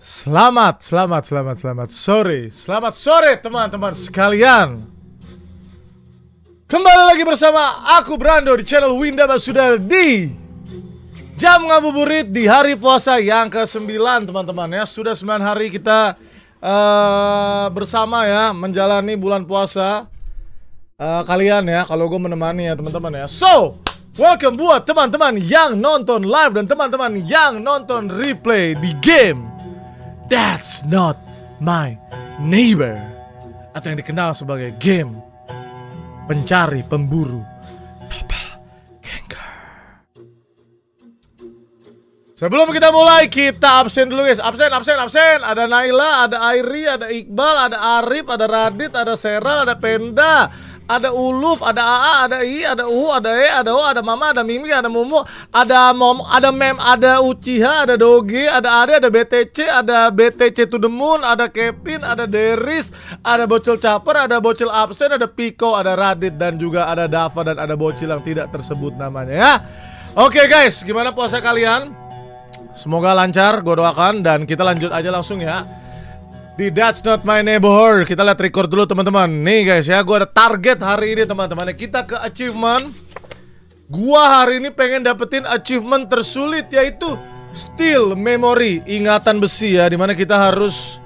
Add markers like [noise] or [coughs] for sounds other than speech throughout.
Selamat, selamat, selamat, selamat Sorry, selamat sore teman-teman sekalian. Kembali lagi bersama aku Brando di channel Winda Basudar di jam ngabuburit di hari puasa yang ke-9 teman-teman ya. Sudah 9 hari kita uh, bersama ya menjalani bulan puasa uh, kalian ya kalau gue menemani ya teman-teman ya. So, welcome buat teman-teman yang nonton live dan teman-teman yang nonton replay di game That's Not My Neighbor atau yang dikenal sebagai game pencari pemburu Papa Kanker. Sebelum kita mulai, kita absen dulu guys. Absen, absen, absen. Ada Naila, ada Airi, ada Iqbal, ada Arif, ada Radit, ada Seral, ada Penda ada uluf, ada aa, ada i, ada u, ada e, ada o, ada mama, ada mimi, ada mumu, ada mom, ada mem, ada uchiha, ada doge, ada ade, ada btc, ada btc to the moon, ada kevin, ada deris, ada bocil caper, ada bocil absen, ada piko, ada radit dan juga ada dava dan ada bocil yang tidak tersebut namanya ya. Oke okay, guys, gimana puasa kalian? Semoga lancar, gue doakan dan kita lanjut aja langsung ya di That's Not My neighborhood Kita lihat record dulu teman-teman. Nih guys ya, gue ada target hari ini teman-teman. Ya, kita ke achievement. Gua hari ini pengen dapetin achievement tersulit yaitu Steel Memory, ingatan besi ya, dimana kita harus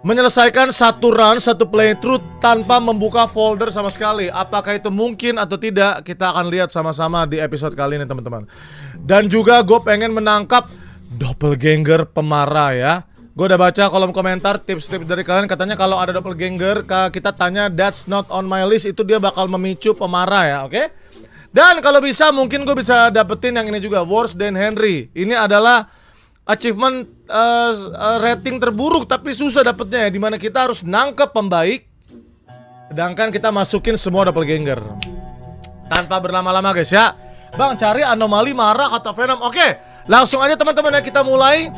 menyelesaikan satu run, satu playthrough tanpa membuka folder sama sekali. Apakah itu mungkin atau tidak? Kita akan lihat sama-sama di episode kali ini teman-teman. Dan juga gue pengen menangkap doppelganger pemarah ya Gue udah baca kolom komentar tips-tips dari kalian katanya kalau ada doppelganger kita tanya that's not on my list itu dia bakal memicu pemarah ya, oke? Okay? Dan kalau bisa mungkin gue bisa dapetin yang ini juga worse than Henry. Ini adalah achievement uh, rating terburuk tapi susah dapetnya ya dimana kita harus nangkep pembaik sedangkan kita masukin semua doppelganger. Tanpa berlama-lama guys ya. Bang cari anomali marah atau Venom. Oke, okay, langsung aja teman-teman ya kita mulai.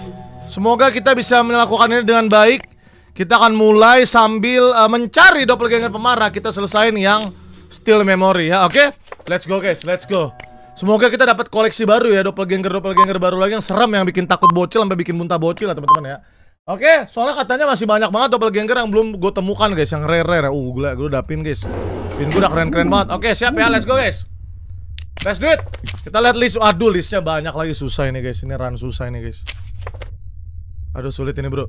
Semoga kita bisa melakukan ini dengan baik. Kita akan mulai sambil uh, mencari doppelganger pemarah. Kita selesain yang still memory ya, oke? Okay? Let's go guys, let's go. Semoga kita dapat koleksi baru ya, doppelganger-doppelganger baru lagi yang serem yang bikin takut bocil sampai bikin muntah bocil lah ya, teman-teman ya. Oke, okay, soalnya katanya masih banyak banget doppelganger yang belum gue temukan guys, yang rare-rare. Uh, gue gue udah pin guys. Pin gue udah keren-keren banget. Oke, okay, siap ya, let's go guys. Let's do it. Kita lihat list. Aduh, listnya banyak lagi susah ini guys. Ini run susah ini guys. Aduh sulit ini bro.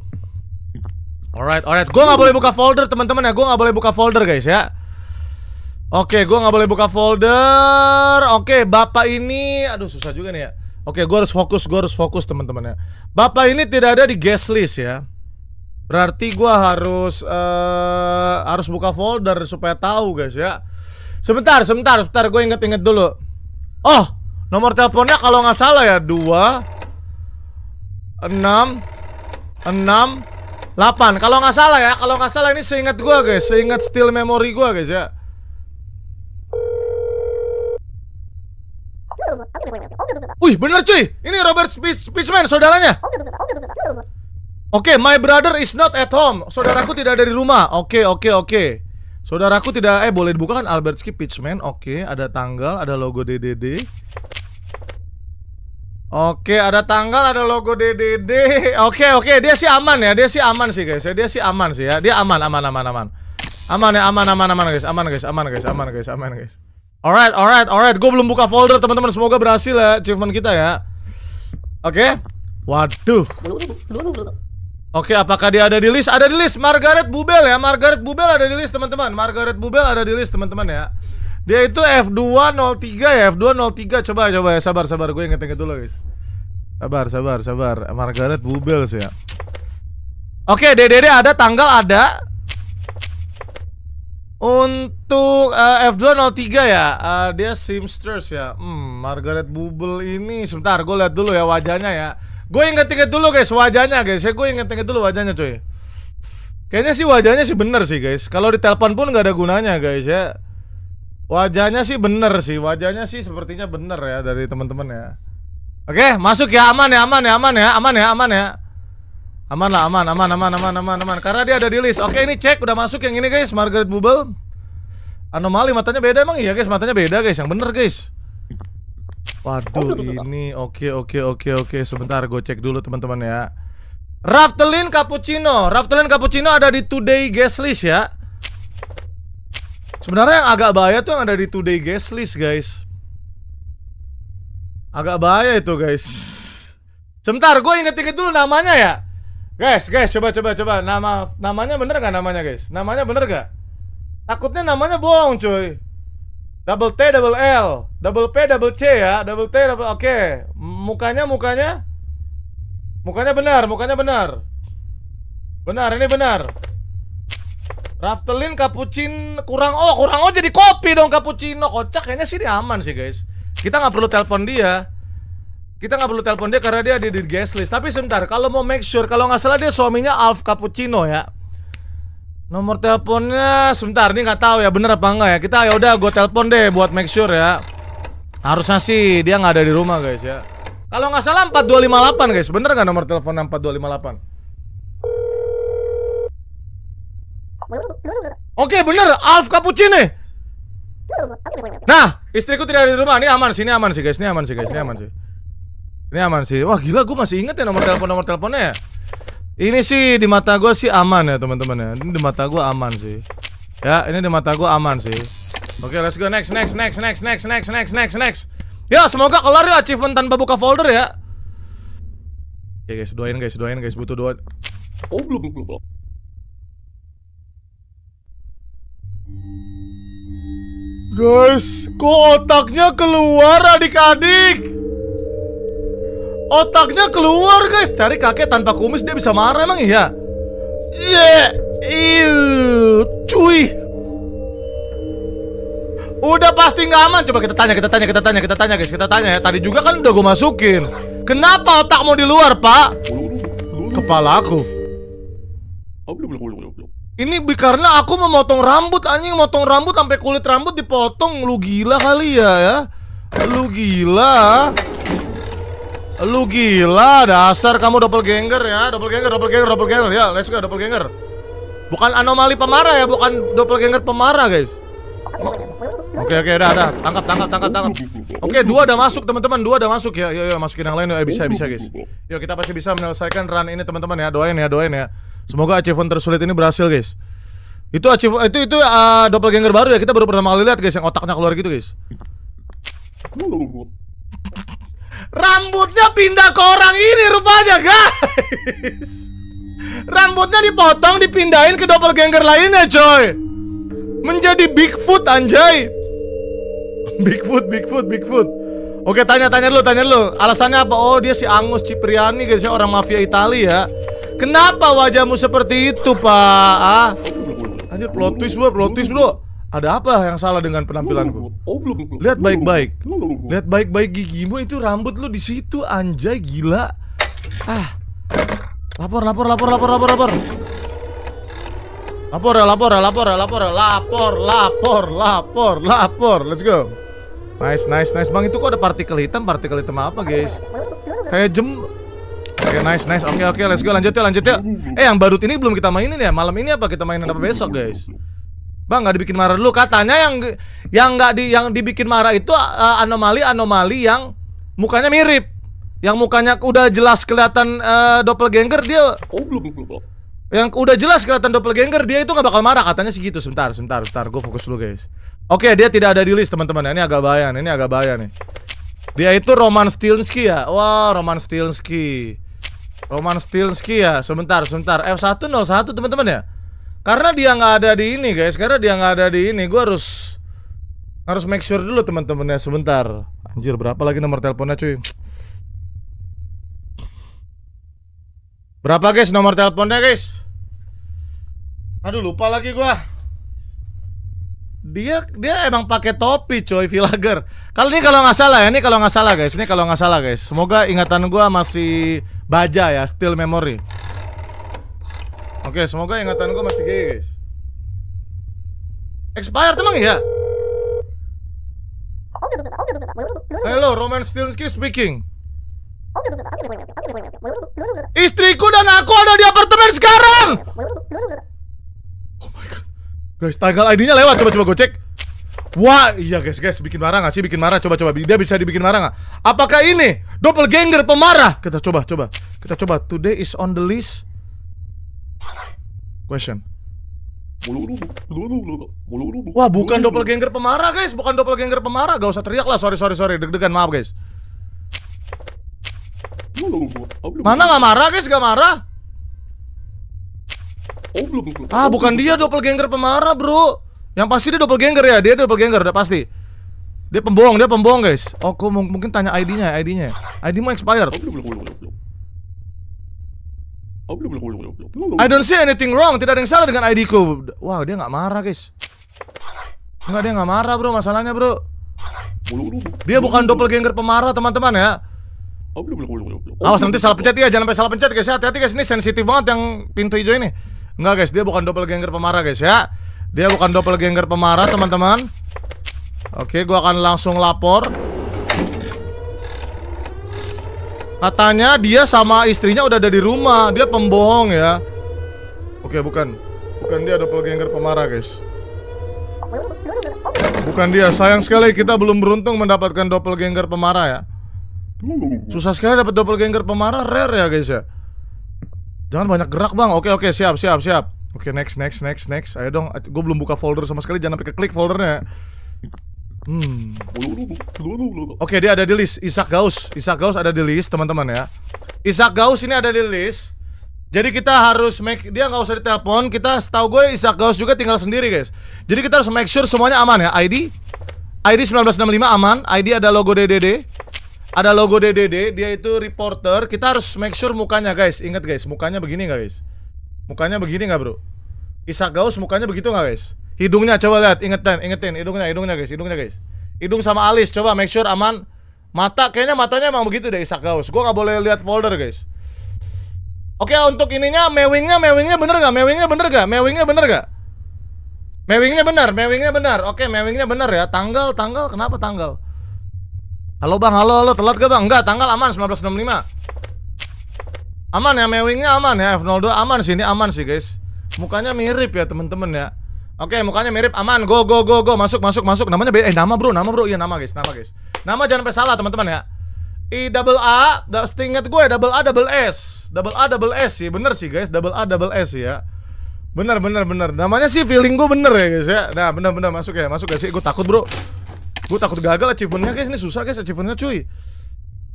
Alright, alright. gua nggak boleh buka folder teman-teman ya. gua nggak boleh buka folder guys ya. Oke, gua nggak boleh buka folder. Oke, bapak ini, aduh susah juga nih ya. Oke, gua harus fokus, gua harus fokus teman-teman ya. Bapak ini tidak ada di guest list ya. Berarti gua harus uh, harus buka folder supaya tahu guys ya. Sebentar, sebentar, sebentar. Gue inget-inget dulu. Oh, nomor teleponnya kalau nggak salah ya dua enam enam, delapan. Kalau nggak salah ya, kalau nggak salah ini seingat gue guys, seingat still memory gue guys ya. Wih, bener cuy. Ini Robert Speech Speechman saudaranya. Oke, okay, my brother is not at home. Saudaraku tidak ada di rumah. Oke, okay, oke, okay, oke. Okay. Saudaraku tidak eh boleh dibuka kan Albert Speechman. Oke, okay, ada tanggal, ada logo DDD. Oke, ada tanggal, ada logo DDD. [laughs] Oke, oke, dia sih aman ya. Dia sih aman sih, guys. Ya, dia sih aman sih ya. Dia aman, aman, aman, aman. Aman ya, aman, aman, aman, guys. Aman, guys. Aman, guys. Aman, guys. Aman, guys. Alright, alright, alright. Gue belum buka folder, teman-teman. Semoga berhasil ya achievement kita ya. Oke. Waduh. Oke, apakah dia ada di list? Ada di list. Margaret Bubel ya. Margaret Bubel ada di list, teman-teman. Margaret Bubel ada di list, teman-teman ya. Dia itu F203 ya, F203 coba coba ya, sabar sabar gue inget-inget dulu guys. Sabar sabar sabar, Margaret Bubbles ya. Oke, DDD ada tanggal ada. Untuk uh, eh, F203 ya, uh, dia Simsters ya. Hmm, Margaret Bubble ini sebentar gue lihat dulu ya wajahnya ya. Gue inget-inget dulu guys wajahnya guys, ya gue inget-inget dulu wajahnya cuy. Kayaknya sih wajahnya sih bener sih guys. Kalau di telepon pun gak ada gunanya guys ya. Wajahnya sih bener sih, wajahnya sih sepertinya bener ya dari teman-teman ya. Oke, masuk ya aman ya aman ya aman ya aman ya aman ya. Aman lah aman aman aman aman aman aman karena dia ada di list. Oke ini cek udah masuk yang ini guys Margaret Bubble. Anomali matanya beda emang iya guys matanya beda guys yang bener guys. Waduh ini oke oke oke oke sebentar gue cek dulu teman-teman ya. Raftelin Cappuccino, Raftelin Cappuccino ada di today guest list ya. Sebenarnya yang agak bahaya tuh yang ada di today guest list guys Agak bahaya itu guys Sebentar gue inget-inget dulu namanya ya Guys guys coba coba coba Nama Namanya bener gak namanya guys Namanya bener gak Takutnya namanya bohong cuy Double T double L Double P double C ya Double T double oke okay. Mukanya mukanya Mukanya benar mukanya benar Benar ini benar Raftelin cappuccino kurang oh kurang oh jadi kopi dong cappuccino kocak kayaknya sih dia aman sih guys kita nggak perlu telepon dia kita nggak perlu telepon dia karena dia ada di guest list tapi sebentar kalau mau make sure kalau nggak salah dia suaminya Alf Cappuccino ya nomor teleponnya sebentar ini nggak tahu ya bener apa enggak ya kita ya udah gue telepon deh buat make sure ya harusnya sih dia nggak ada di rumah guys ya kalau nggak salah 4258 guys bener nggak nomor telepon 4258 Oke, bener. Alf Cappuccino. Nah, istriku tidak ada di rumah. Ini aman sih, ini aman sih, guys. Ini aman sih, guys. Ini aman sih. Ini aman sih. Wah, gila gue masih inget ya nomor telepon nomor teleponnya ya. Ini sih di mata gue sih aman ya, teman-teman ya. Ini di mata gue aman sih. Ya, ini di mata gue aman sih. Oke, okay, let's go next next next next next next next next next. Ya, semoga kelar ya achievement tanpa buka folder ya. Ya guys, doain guys, doain guys, butuh doa. Oh, belum belum belum. Guys, kok otaknya keluar adik-adik? Otaknya keluar guys Cari kakek tanpa kumis dia bisa marah emang iya? Yeah, cuy Udah pasti nggak aman Coba kita tanya, kita tanya, kita tanya, kita tanya guys Kita tanya ya Tadi juga kan udah gue masukin Kenapa otak mau di luar pak? Kepala aku oh, ini karena aku memotong rambut anjing, motong rambut sampai kulit rambut dipotong. Lu gila kali ya ya. Lu gila. Lu gila, dasar kamu double ganger ya. double double ganger ganger double ganger ya. Let's go ganger Bukan anomali pemarah ya, bukan double ganger pemarah, guys. Oke oke udah udah tangkap tangkap tangkap tangkap. Oke dua udah masuk teman-teman dua udah masuk ya. Yo ya, yo ya, masukin yang lain ya bisa bisa guys. Yo kita pasti bisa menyelesaikan run ini teman-teman ya doain ya doain ya. Semoga achievement tersulit ini berhasil, guys. Itu achievement itu itu uh, doppelganger baru ya. Kita baru pertama kali lihat, guys, yang otaknya keluar gitu, guys. Rambutnya pindah ke orang ini rupanya, guys. Rambutnya dipotong, dipindahin ke double doppelganger lainnya, coy. Menjadi Bigfoot anjay. Bigfoot, Bigfoot, Bigfoot. Oke, tanya-tanya dulu, tanya dulu. Alasannya apa? Oh, dia si Angus Cipriani, guys, ya orang mafia Italia ya. Kenapa wajahmu seperti itu, Pak? Ah? Anjir, plot twist, bro. Plot twist, bro. Ada apa yang salah dengan penampilanku? Lihat baik-baik. Lihat baik-baik gigimu itu rambut lu di situ, anjay gila. Ah. Lapor, lapor, lapor, lapor, lapor, lapor. Lapor, ya, lapor, ya, lapor, ya, lapor, lapor, lapor, lapor, lapor. Let's go. Nice, nice, nice. Bang, itu kok ada partikel hitam? Partikel hitam apa, guys? Kayak jem Oke, okay, nice, nice. Oke, okay, oke, okay, let's go. Lanjut ya, lanjut ya. Eh, yang badut ini belum kita mainin ya. Malam ini apa kita mainin apa besok, guys? Bang, nggak dibikin marah dulu. Katanya yang yang nggak di yang dibikin marah itu anomali-anomali uh, eh, anomali -anomali yang mukanya mirip. Yang mukanya udah jelas kelihatan uh, eh, doppelganger dia. Oh, belum, belum, belum. Yang udah jelas kelihatan doppelganger dia itu nggak bakal marah katanya sih gitu. Sebentar, sebentar, sebentar. Gue fokus dulu, guys. Oke, okay, dia tidak ada di list, teman-teman. Ini agak bahaya, ini agak bahaya nih. Dia itu Roman Stilinski ya. Wah, wow, Roman Stilinski. Roman Stilski ya Sebentar, sebentar F101 teman-teman ya Karena dia nggak ada di ini guys Karena dia nggak ada di ini Gue harus Harus make sure dulu teman-teman ya Sebentar Anjir berapa lagi nomor teleponnya cuy Berapa guys nomor teleponnya guys Aduh lupa lagi gue dia dia emang pakai topi coy [laughs] villager kalau ini kalau nggak salah ya ini kalau nggak salah guys ini kalau nggak salah guys semoga ingatan gua masih baja ya still memory oke semoga ingatan gua masih gay guys expired emang ya Hello, Roman Stilinski speaking. Istriku dan aku ada di apartemen sekarang. Oh my god. Guys, tanggal ID-nya lewat. Coba-coba gue cek. Wah, iya guys, guys, bikin marah gak sih? Bikin marah, coba-coba. Dia bisa dibikin marah gak? Apakah ini doppelganger pemarah? Kita coba, coba. Kita coba. Today is on the list. Question. Wah, bukan doppelganger pemarah, guys. Bukan doppelganger pemarah. Gak usah teriak lah. Sorry, sorry, sorry. Deg-degan, maaf, guys. Mana gak marah, guys? Gak marah. Oh Ah bukan dia double doppelganger pemarah bro. Yang pasti dia double doppelganger ya. Dia doppelganger udah pasti. Dia pembohong, dia pembohong guys. Oh gua mungkin tanya ID-nya, ID-nya. ID mau expired. I don't see anything wrong. Tidak ada yang salah dengan ID ku. Wow, dia nggak marah guys. Enggak dia nggak marah bro. Masalahnya bro. Dia bukan double doppelganger pemarah teman-teman ya. Awas nanti salah pencet ya, jangan sampai salah pencet guys. Hati-hati guys, ini sensitif banget yang pintu hijau ini. Enggak guys, dia bukan double doppelganger pemarah guys ya Dia bukan double doppelganger pemarah teman-teman Oke, gua akan langsung lapor Katanya dia sama istrinya udah ada di rumah Dia pembohong ya Oke, bukan Bukan dia double doppelganger pemarah guys Bukan dia, sayang sekali kita belum beruntung mendapatkan double doppelganger pemarah ya Susah sekali dapat doppelganger pemarah rare ya guys ya Jangan banyak gerak bang. Oke oke siap siap siap. Oke next next next next. Ayo dong. Gue belum buka folder sama sekali. Jangan sampai klik foldernya. Hmm. Oke dia ada di list. Isak Gaus. Isak Gaus ada di list teman-teman ya. Isak Gaus ini ada di list. Jadi kita harus make dia nggak usah ditelepon. Kita setahu gue Isak Gaus juga tinggal sendiri guys. Jadi kita harus make sure semuanya aman ya. ID ID 1965 aman. ID ada logo DDD ada logo DDD, dia itu reporter. Kita harus make sure mukanya, guys. Ingat guys, mukanya begini gak guys? Mukanya begini nggak, Bro? Isak Gaus mukanya begitu nggak, guys? Hidungnya coba lihat, ingetin, ingetin hidungnya, hidungnya, guys, hidungnya, guys. Hidung sama alis, coba make sure aman. Mata kayaknya matanya emang begitu deh Isak Gaus. Gue nggak boleh lihat folder, guys. Oke, untuk ininya mewingnya, mewingnya bener nggak? Mewingnya bener gak Mewingnya bener nggak? Mewingnya bener, mewingnya benar. Oke, mewingnya bener ya. Tanggal, tanggal, kenapa tanggal? Halo bang, halo, halo, telat gak bang? Enggak, tanggal aman 1965 Aman ya, mewingnya aman ya, F02 aman sih, ini aman sih guys Mukanya mirip ya temen-temen ya Oke, mukanya mirip, aman, go, go, go, go, masuk, masuk, masuk Namanya beda, eh nama bro, nama bro, iya nama guys, nama guys Nama jangan sampai salah teman-teman ya I double A, setinget gue ya, double A double S Double A double S sih, bener sih guys, double A double S ya Bener, bener, bener, namanya sih feeling gue bener ya guys ya Nah, bener, bener, masuk ya, masuk ya sih, gue takut bro Gue takut gagal achievementnya guys, ini susah guys achievementnya cuy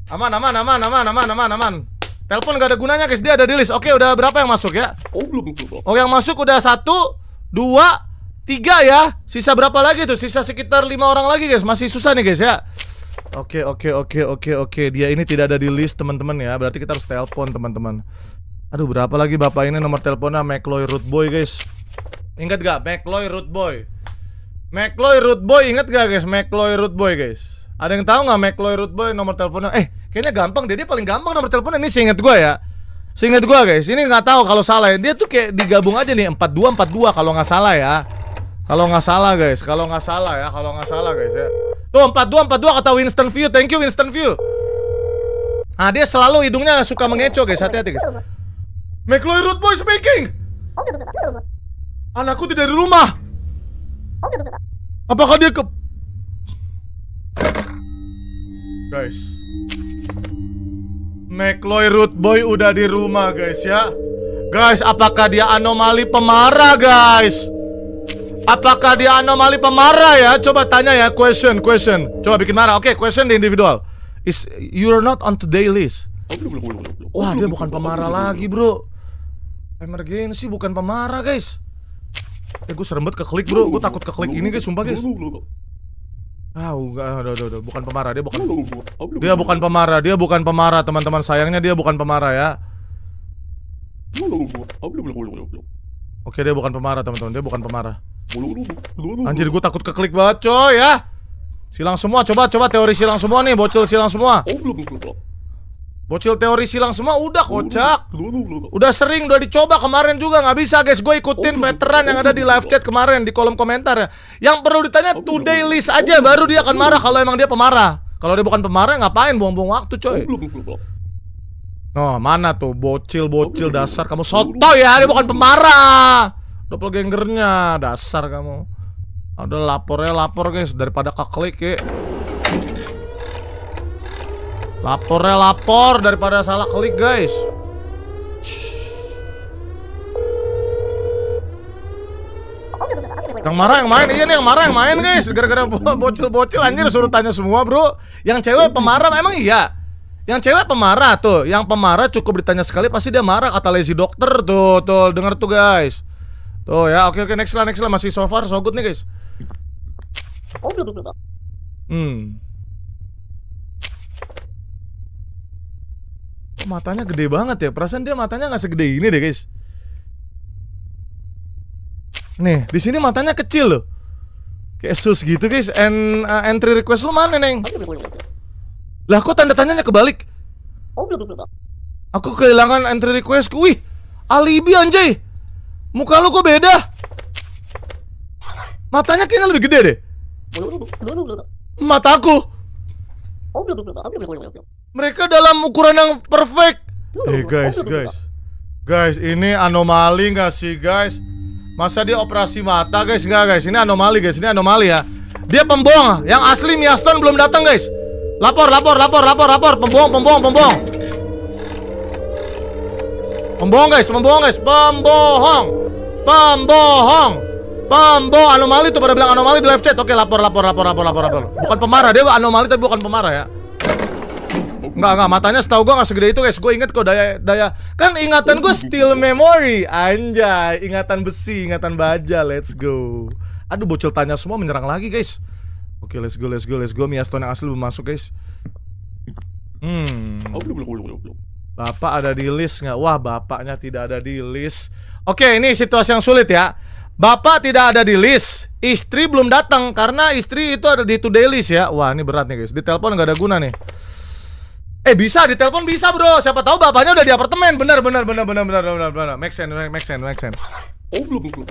Aman, aman, aman, aman, aman, aman, aman Telepon gak ada gunanya guys, dia ada di list Oke udah berapa yang masuk ya? Oh belum, belum Oh yang masuk udah satu, dua, tiga ya Sisa berapa lagi tuh? Sisa sekitar lima orang lagi guys, masih susah nih guys ya Oke, oke, oke, oke, oke Dia ini tidak ada di list teman-teman ya Berarti kita harus telepon teman-teman Aduh berapa lagi bapak ini nomor teleponnya McLoy Root Boy guys Ingat gak? McLoy Root Boy McCloy Root Boy inget gak guys McCloy Root Boy guys ada yang tahu nggak McCloy Root Boy nomor teleponnya eh kayaknya gampang deh dia paling gampang nomor teleponnya ini seinget gue ya seinget gue guys ini nggak tahu kalau salah ya dia tuh kayak digabung aja nih empat dua kalau nggak salah ya kalau nggak salah guys kalau nggak salah ya kalau nggak salah guys ya tuh empat dua kata Winston View thank you Winston View ah dia selalu hidungnya suka mengecoh guys hati-hati guys McCloy Root Boy speaking oh, Anakku tidak di rumah Apakah dia ke... Guys. McCloy Root Boy udah di rumah, guys, ya. Guys, apakah dia anomali pemarah, guys? Apakah dia anomali pemarah ya? Coba tanya ya, question, question. Coba bikin marah. Oke, okay, question di individual. Is you're not on today list. Wah, dia bukan pemarah lagi, bro. Emergency bukan pemarah, guys. Eh gue serem banget klik bro, gue takut ke klik ini guys, sumpah guys Ah, enggak, aduh, aduh, aduh, bukan pemarah, dia bukan Dia bukan pemarah, dia bukan pemarah, teman-teman Sayangnya dia bukan pemarah ya Oke, dia bukan pemarah, teman-teman, dia bukan pemarah Anjir, gue takut keklik banget, coy, ya Silang semua, coba, coba teori silang semua nih, bocil silang semua Bocil teori silang semua udah kocak. Udah sering, udah dicoba kemarin juga nggak bisa guys. Gue ikutin oh, veteran yang ada di live chat kemarin di kolom komentar ya. Yang perlu ditanya oh, today list oh, aja baru dia akan marah kalau emang dia pemarah. Kalau dia bukan pemarah ngapain buang-buang waktu coy. Nah, oh, mana tuh bocil-bocil dasar kamu soto ya, dia bukan pemarah. Doppelgangernya dasar kamu. Udah lapornya lapor guys daripada keklik ya. Lapornya lapor daripada salah klik guys Yang marah yang main, iya nih yang marah yang main guys Gara-gara bocil-bocil anjir suruh tanya semua bro Yang cewek pemarah emang iya? Yang cewek pemarah tuh Yang pemarah cukup ditanya sekali pasti dia marah Kata lazy dokter tuh, tuh denger tuh guys Tuh ya, oke oke next lah next lah Masih so far so good nih guys oh, Hmm matanya gede banget ya perasaan dia matanya nggak segede ini deh guys nih di sini matanya kecil loh kayak sus gitu guys and uh, eh, entry request lu mana neng lah kok tanda tanyanya kebalik oh, aku kehilangan entry request wih alibi anjay muka lu kok beda matanya kayaknya lebih gede deh mataku oh, mereka dalam ukuran yang perfect. Eh hey guys, guys. Guys, ini anomali nggak sih guys? Masa dia operasi mata guys? Nggak guys, ini anomali guys, ini anomali ya Dia pembohong, yang asli Miaston belum datang guys Lapor, lapor, lapor, lapor, lapor Pembohong, pembohong, pembohong Pembohong guys, pembohong guys Pembohong Pembohong Pembohong, anomali tuh pada bilang anomali di live chat Oke, lapor, lapor, lapor, lapor, lapor, lapor Bukan pemarah, dia anomali tapi bukan pemarah ya Enggak, enggak, matanya setahu gua enggak segede itu, guys. Gua inget kok daya daya. Kan ingatan gua still memory, anjay. Ingatan besi, ingatan baja. Let's go. Aduh, bocil tanya semua menyerang lagi, guys. Oke, okay, let's go, let's go, let's go. Mia Stone yang asli belum masuk, guys. Hmm. Oh, belum, belum, belum, belum. Bapak ada di list nggak? Wah, bapaknya tidak ada di list. Oke, okay, ini situasi yang sulit ya. Bapak tidak ada di list, istri belum datang karena istri itu ada di to do list ya. Wah, ini berat nih guys. Di telepon nggak ada guna nih. Eh bisa ditelepon bisa bro. Siapa tahu bapaknya udah di apartemen. Benar benar benar benar benar benar benar. Make sense make sense make sense.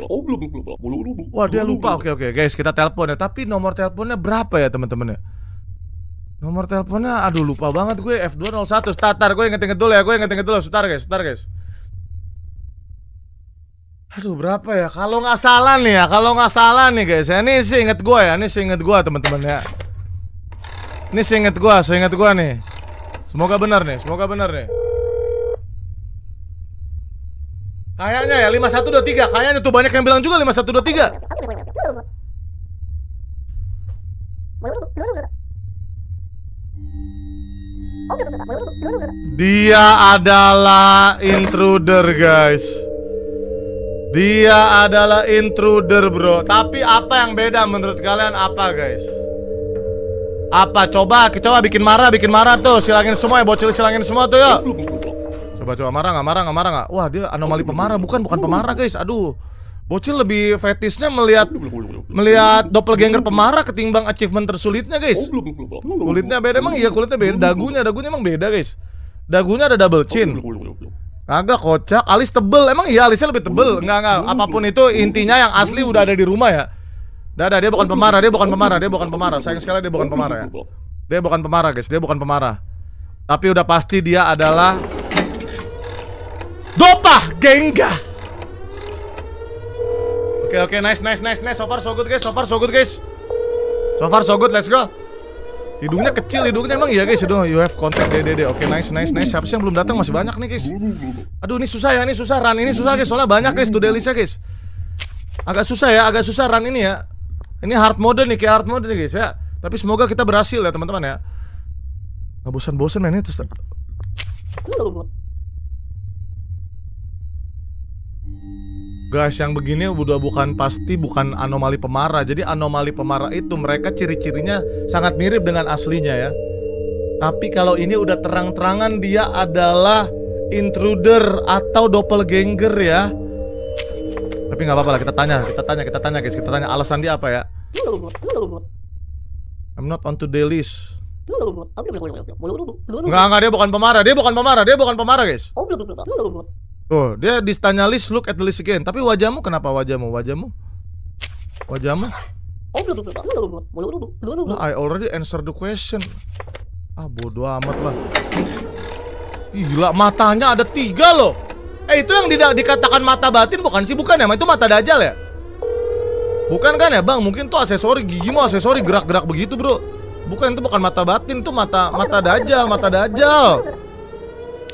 Oh Wah dia lupa. Oke oke guys kita telepon ya. Tapi nomor teleponnya berapa ya teman temannya Nomor teleponnya aduh lupa banget gue F201 Tatar gue inget-inget dulu ya gue inget-inget dulu sebentar guys sebentar guys Aduh berapa ya kalau nggak salah nih ya kalau nggak salah nih guys ya ini sih inget gue ya ini sih inget gue teman-teman ya Ini sih inget gue sih inget gue nih Semoga benar nih, semoga benar nih. Kayaknya ya 5123, kayaknya tuh banyak yang bilang juga 5123. Dia adalah intruder, guys. Dia adalah intruder, bro. Tapi apa yang beda menurut kalian apa, guys? Apa coba kita coba bikin marah, bikin marah tuh. Silangin semua ya bocil, silangin semua tuh ya Coba coba marah nggak marah nggak marah nggak? Wah dia anomali pemarah bukan bukan pemarah guys. Aduh. Bocil lebih fetishnya melihat melihat doppelganger pemarah ketimbang achievement tersulitnya guys. Kulitnya beda emang iya kulitnya beda. Dagunya dagunya emang beda guys. Dagunya ada double chin. Agak kocak, alis tebel. Emang iya alisnya lebih tebel. Enggak enggak, apapun itu intinya yang asli udah ada di rumah ya. Dada, dia bukan pemarah, dia bukan pemarah, dia bukan pemarah. Sayang sekali dia bukan pemarah ya. Dia bukan pemarah, guys. Dia bukan pemarah. Tapi udah pasti dia adalah Dopa Gengga. Oke, okay, oke, okay, nice, nice, nice, nice. So far so good, guys. So far so good, guys. So far so good, let's go. Hidungnya kecil, hidungnya emang iya guys. Hidung, you have contact dede. Oke, okay, nice, nice, nice. Siapa sih yang belum datang? Masih banyak nih, guys. Aduh, ini susah ya, ini susah. Run ini susah, guys. Soalnya banyak, guys, tuh delisnya, guys. Agak susah ya, agak susah run ini ya. Ini hard mode nih, kayak hard mode nih guys ya. Tapi semoga kita berhasil ya teman-teman ya. Gak bosan-bosan mainnya terus. Guys, yang begini udah bukan pasti bukan anomali pemarah. Jadi anomali pemarah itu mereka ciri-cirinya sangat mirip dengan aslinya ya. Tapi kalau ini udah terang-terangan dia adalah intruder atau doppelganger ya. Tapi nggak apa-apa lah kita tanya, kita tanya, kita tanya guys, kita tanya alasan dia apa ya. I'm not onto the list. Enggak, enggak dia bukan pemarah, dia bukan pemarah, dia bukan pemarah, guys. Tuh, dia ditanya list, look at the list again. Tapi wajahmu kenapa wajahmu? Wajahmu? Wajahmu? Oh, I already answer the question. Ah, bodo amat lah. Gila, matanya ada tiga loh. Eh, itu yang tidak dikatakan mata batin bukan sih? Bukan ya? Itu mata dajal ya? Bukan kan ya bang? Mungkin tuh aksesori gigi mau aksesori gerak-gerak begitu bro. Bukan itu bukan mata batin tuh mata mata dajal, mata dajal.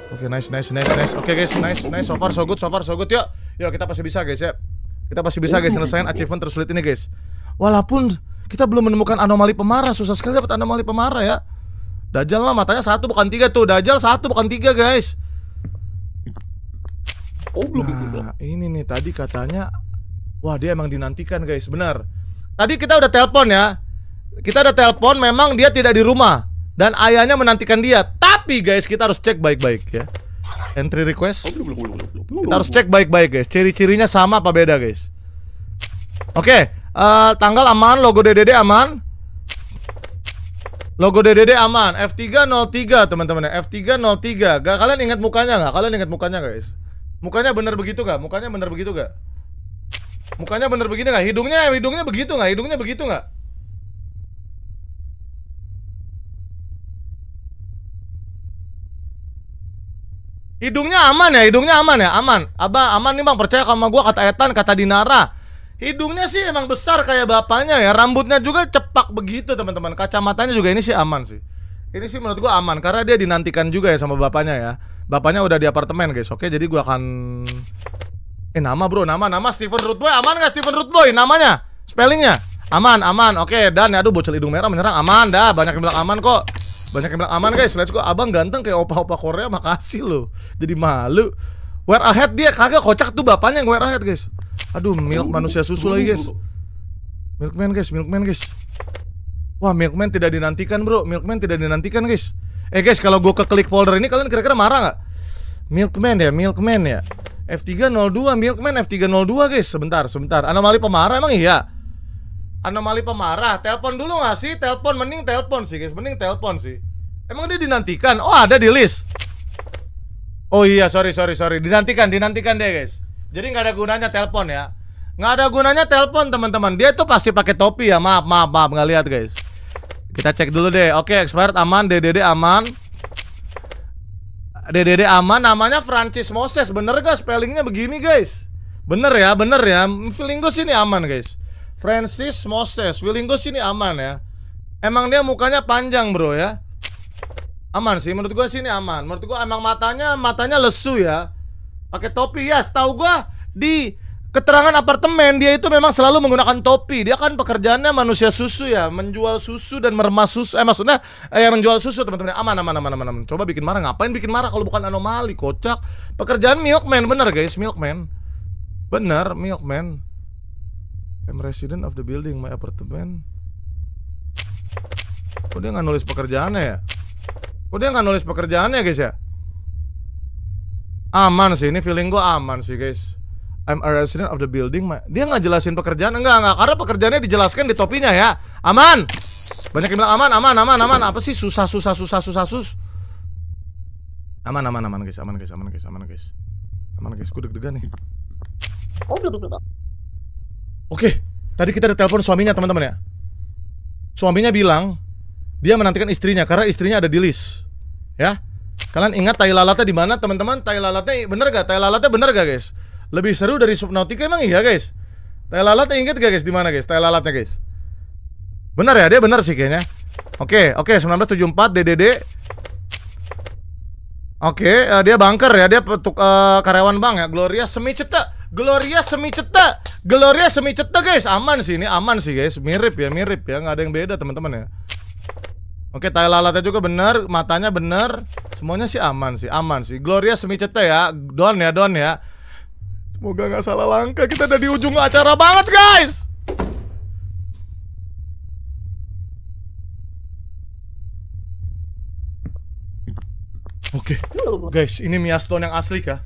Oke okay, nice nice nice nice. Oke okay, guys nice nice so far so good so far so good yuk. Yuk kita pasti bisa guys ya. Kita pasti bisa guys nyelesain achievement tersulit ini guys. Walaupun kita belum menemukan anomali pemarah susah sekali dapat anomali pemarah ya. Dajal mah matanya satu bukan tiga tuh. Dajal satu bukan tiga guys. Oh belum nah, itu belum. Ini nih tadi katanya Wah, dia emang dinantikan, guys. Benar. Tadi kita udah telepon ya. Kita udah telepon memang dia tidak di rumah dan ayahnya menantikan dia. Tapi guys, kita harus cek baik-baik ya. Entry request. Kita harus cek baik-baik guys. Ciri-cirinya sama apa beda, guys? Oke, okay, uh, eh, tanggal aman, logo DDD aman. Logo DDD aman, F303 teman-teman ya, F303. Gak kalian ingat mukanya nggak? Kalian ingat mukanya guys? Mukanya bener begitu gak? Mukanya bener begitu gak? Mukanya bener begini nggak? Hidungnya, hidungnya begitu nggak? Hidungnya begitu nggak? Hidungnya aman ya, hidungnya aman ya, aman. Abah aman nih bang, percaya sama gua kata Etan, kata Dinara. Hidungnya sih emang besar kayak bapaknya ya, rambutnya juga cepak begitu teman-teman. Kacamatanya juga ini sih aman sih. Ini sih menurut gua aman karena dia dinantikan juga ya sama bapaknya ya. Bapaknya udah di apartemen guys, oke. Jadi gua akan Eh nama bro, nama nama Steven Rootboy aman Stephen Steven Rootboy namanya? Spellingnya? Aman, aman. Oke, dan ya aduh bocil hidung merah menyerang aman dah. Banyak yang bilang aman kok. Banyak yang bilang aman guys. Let's go. Abang ganteng kayak opa-opa Korea, makasih lo. Jadi malu. Wear ahead dia kagak kocak tuh bapaknya yang wear ahead guys. Aduh, milk manusia susu lagi guys. Milkman guys, milkman guys. Wah, milkman tidak dinantikan bro. Milkman tidak dinantikan guys. Eh guys, kalau gue keklik folder ini kalian kira-kira marah nggak? Milkman ya, milkman ya. F302 Milk Man F302 guys Sebentar sebentar Anomali pemarah emang iya Anomali pemarah Telepon dulu gak sih Telepon mending telepon sih guys Mending telepon sih Emang dia dinantikan Oh ada di list Oh iya sorry sorry sorry Dinantikan dinantikan deh guys Jadi gak ada gunanya telepon ya Gak ada gunanya telepon teman-teman Dia tuh pasti pakai topi ya Maaf maaf maaf gak lihat guys Kita cek dulu deh Oke expert aman DDD aman Dede Aman namanya Francis Moses. Bener gak spellingnya begini guys? Bener ya, bener ya. Feeling gue sini aman guys. Francis Moses. Feeling gue sini aman ya. Emang dia mukanya panjang bro ya. Aman sih, menurut gue sini aman. Menurut gue emang matanya matanya lesu ya. Pakai topi ya. tahu gue di Keterangan apartemen dia itu memang selalu menggunakan topi. Dia kan pekerjaannya manusia susu ya, menjual susu dan meremas susu. Eh maksudnya eh yang menjual susu teman-teman. Aman aman aman aman aman. Coba bikin marah ngapain bikin marah kalau bukan anomali kocak. Pekerjaan milkman bener guys, milkman. Bener milkman. I'm resident of the building, my apartment. Kok dia nggak nulis pekerjaannya ya? Kok dia nggak nulis pekerjaannya guys ya? Aman sih, ini feeling gue aman sih guys I'm a resident of the building. Dia nggak jelasin pekerjaan, enggak enggak karena pekerjaannya dijelaskan di topinya ya. Aman. Banyak yang bilang aman, aman, aman, aman. Apa sih susah, susah, susah, susah, sus. Aman, aman, aman guys, aman guys, aman guys, aman guys, aman guys. Gue deg-degan nih. Oh, Oke, tadi kita ditelepon suaminya teman-teman ya. Suaminya bilang dia menantikan istrinya karena istrinya ada di list, ya. Kalian ingat tai lalatnya di mana teman-teman? Tai lalatnya bener gak? Tai lalatnya bener gak guys? lebih seru dari Subnautica emang iya guys. Tai lalatnya inget gak guys di guys? Tai guys. Benar ya, dia benar sih kayaknya. Oke, oke 1974 DDD. Oke, uh, dia banker ya, dia petuk, uh, karyawan bank ya. Gloria semi cetek, Gloria semi cetek, Gloria semi cetek guys. Aman sih ini, aman sih guys. Mirip ya, mirip ya, nggak ada yang beda teman-teman ya. Oke, tai lalatnya juga bener, matanya bener, semuanya sih aman sih, aman sih. Gloria semi ya, don ya, don ya. Semoga nggak salah langkah. Kita ada di ujung acara banget, guys. Oke, okay. guys, ini Stone yang asli kah?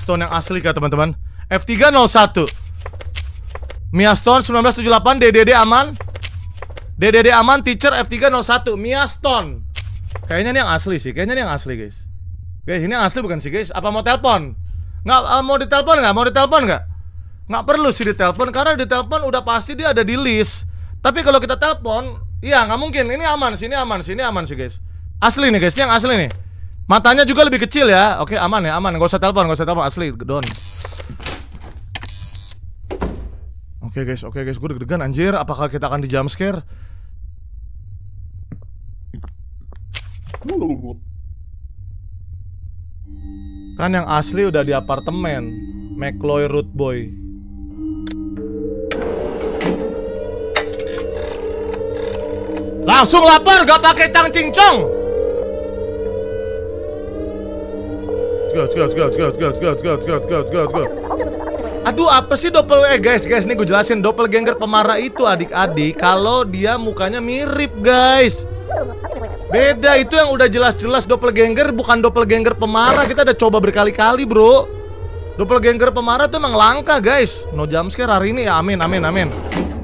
Stone yang asli kah, teman-teman? F301. Stone 1978 DDD aman. DDD aman teacher F301 Stone. Kayaknya ini yang asli sih, kayaknya ini yang asli, guys. Guys, ini yang asli bukan sih, guys? Apa mau telepon? Nggak uh, mau ditelepon nggak? Mau ditelepon nggak? Nggak perlu sih ditelepon karena ditelepon udah pasti dia ada di list. Tapi kalau kita telepon, iya nggak mungkin. Ini aman, sih ini aman, sih ini aman sih guys. Asli nih guys, ini yang asli nih. Matanya juga lebih kecil ya. Oke, aman ya, aman. Gak usah telepon, gak usah telepon asli, don. Oke guys, oke guys, gue deg-degan anjir. Apakah kita akan di jump scare? Kan yang asli udah di apartemen. McCloy Root Boy. Langsung lapar, gak pakai tang cincong. Aduh, apa sih doppel eh guys, guys, ini gue jelasin doppelganger pemarah itu adik-adik kalau dia mukanya mirip, guys. Beda itu yang udah jelas-jelas doppelganger bukan doppelganger pemarah. Kita udah coba berkali-kali, Bro. Doppelganger pemarah tuh emang langka, guys. No jam scare hari ini ya. Amin, amin, amin.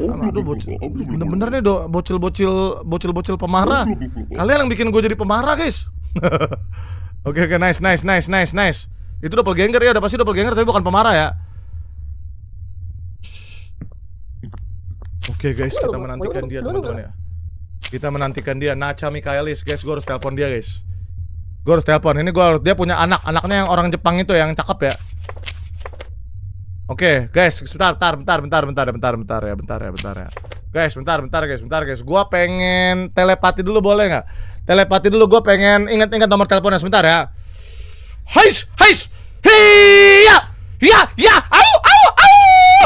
Aduh, bocil. Bener-bener nih do bocil-bocil bocil-bocil pemarah. Kalian yang bikin gue jadi pemarah, guys. [laughs] oke, oke, nice, nice, nice, nice, nice. Itu doppelganger ya, udah pasti doppelganger tapi bukan pemarah ya. Oke, okay, guys, kita menantikan dia, teman-teman ya. Kita menantikan dia Nacha Mikaelis, guys. Gue harus telepon dia, guys. Gue harus telepon. Ini gue harus dia punya anak. Anaknya yang orang Jepang itu yang cakep ya. Oke, okay, guys, sebentar, bentar, bentar, bentar, bentar, bentar, bentar ya, bentar ya, bentar ya. Guys, bentar, bentar, guys, bentar, guys. gue pengen telepati dulu boleh nggak? Telepati dulu, gue pengen ingat-ingat nomor teleponnya sebentar ya. Heis, heis, hiya, ya, ya, au, au, au.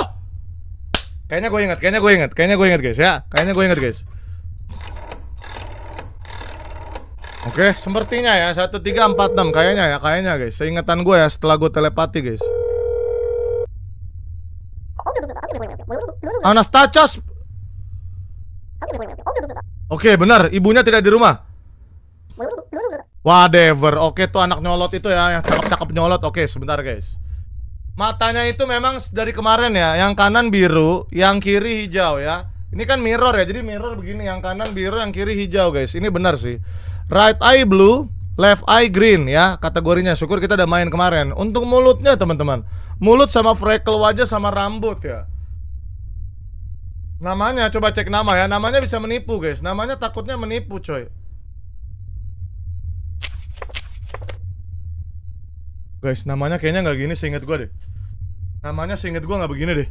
Kayaknya gue inget kayaknya gue inget kayaknya gue inget guys ya, kayaknya gue inget guys. Oke, sepertinya ya 1346 kayaknya ya, kayaknya guys. Seingatan gue ya setelah gue telepati, guys. Anastasias. Oke, benar, ibunya tidak di rumah. Whatever. Oke, tuh anak nyolot itu ya, yang cakep-cakep nyolot. Oke, sebentar, guys. Matanya itu memang dari kemarin ya, yang kanan biru, yang kiri hijau ya. Ini kan mirror ya, jadi mirror begini, yang kanan biru, yang kiri hijau, guys. Ini benar sih. Right eye blue, left eye green ya kategorinya. Syukur kita udah main kemarin. Untuk mulutnya teman-teman. Mulut sama freckle wajah sama rambut ya. Namanya coba cek nama ya. Namanya bisa menipu, guys. Namanya takutnya menipu, coy. Guys, namanya kayaknya nggak gini Seingat gue deh. Namanya singet gue nggak begini deh.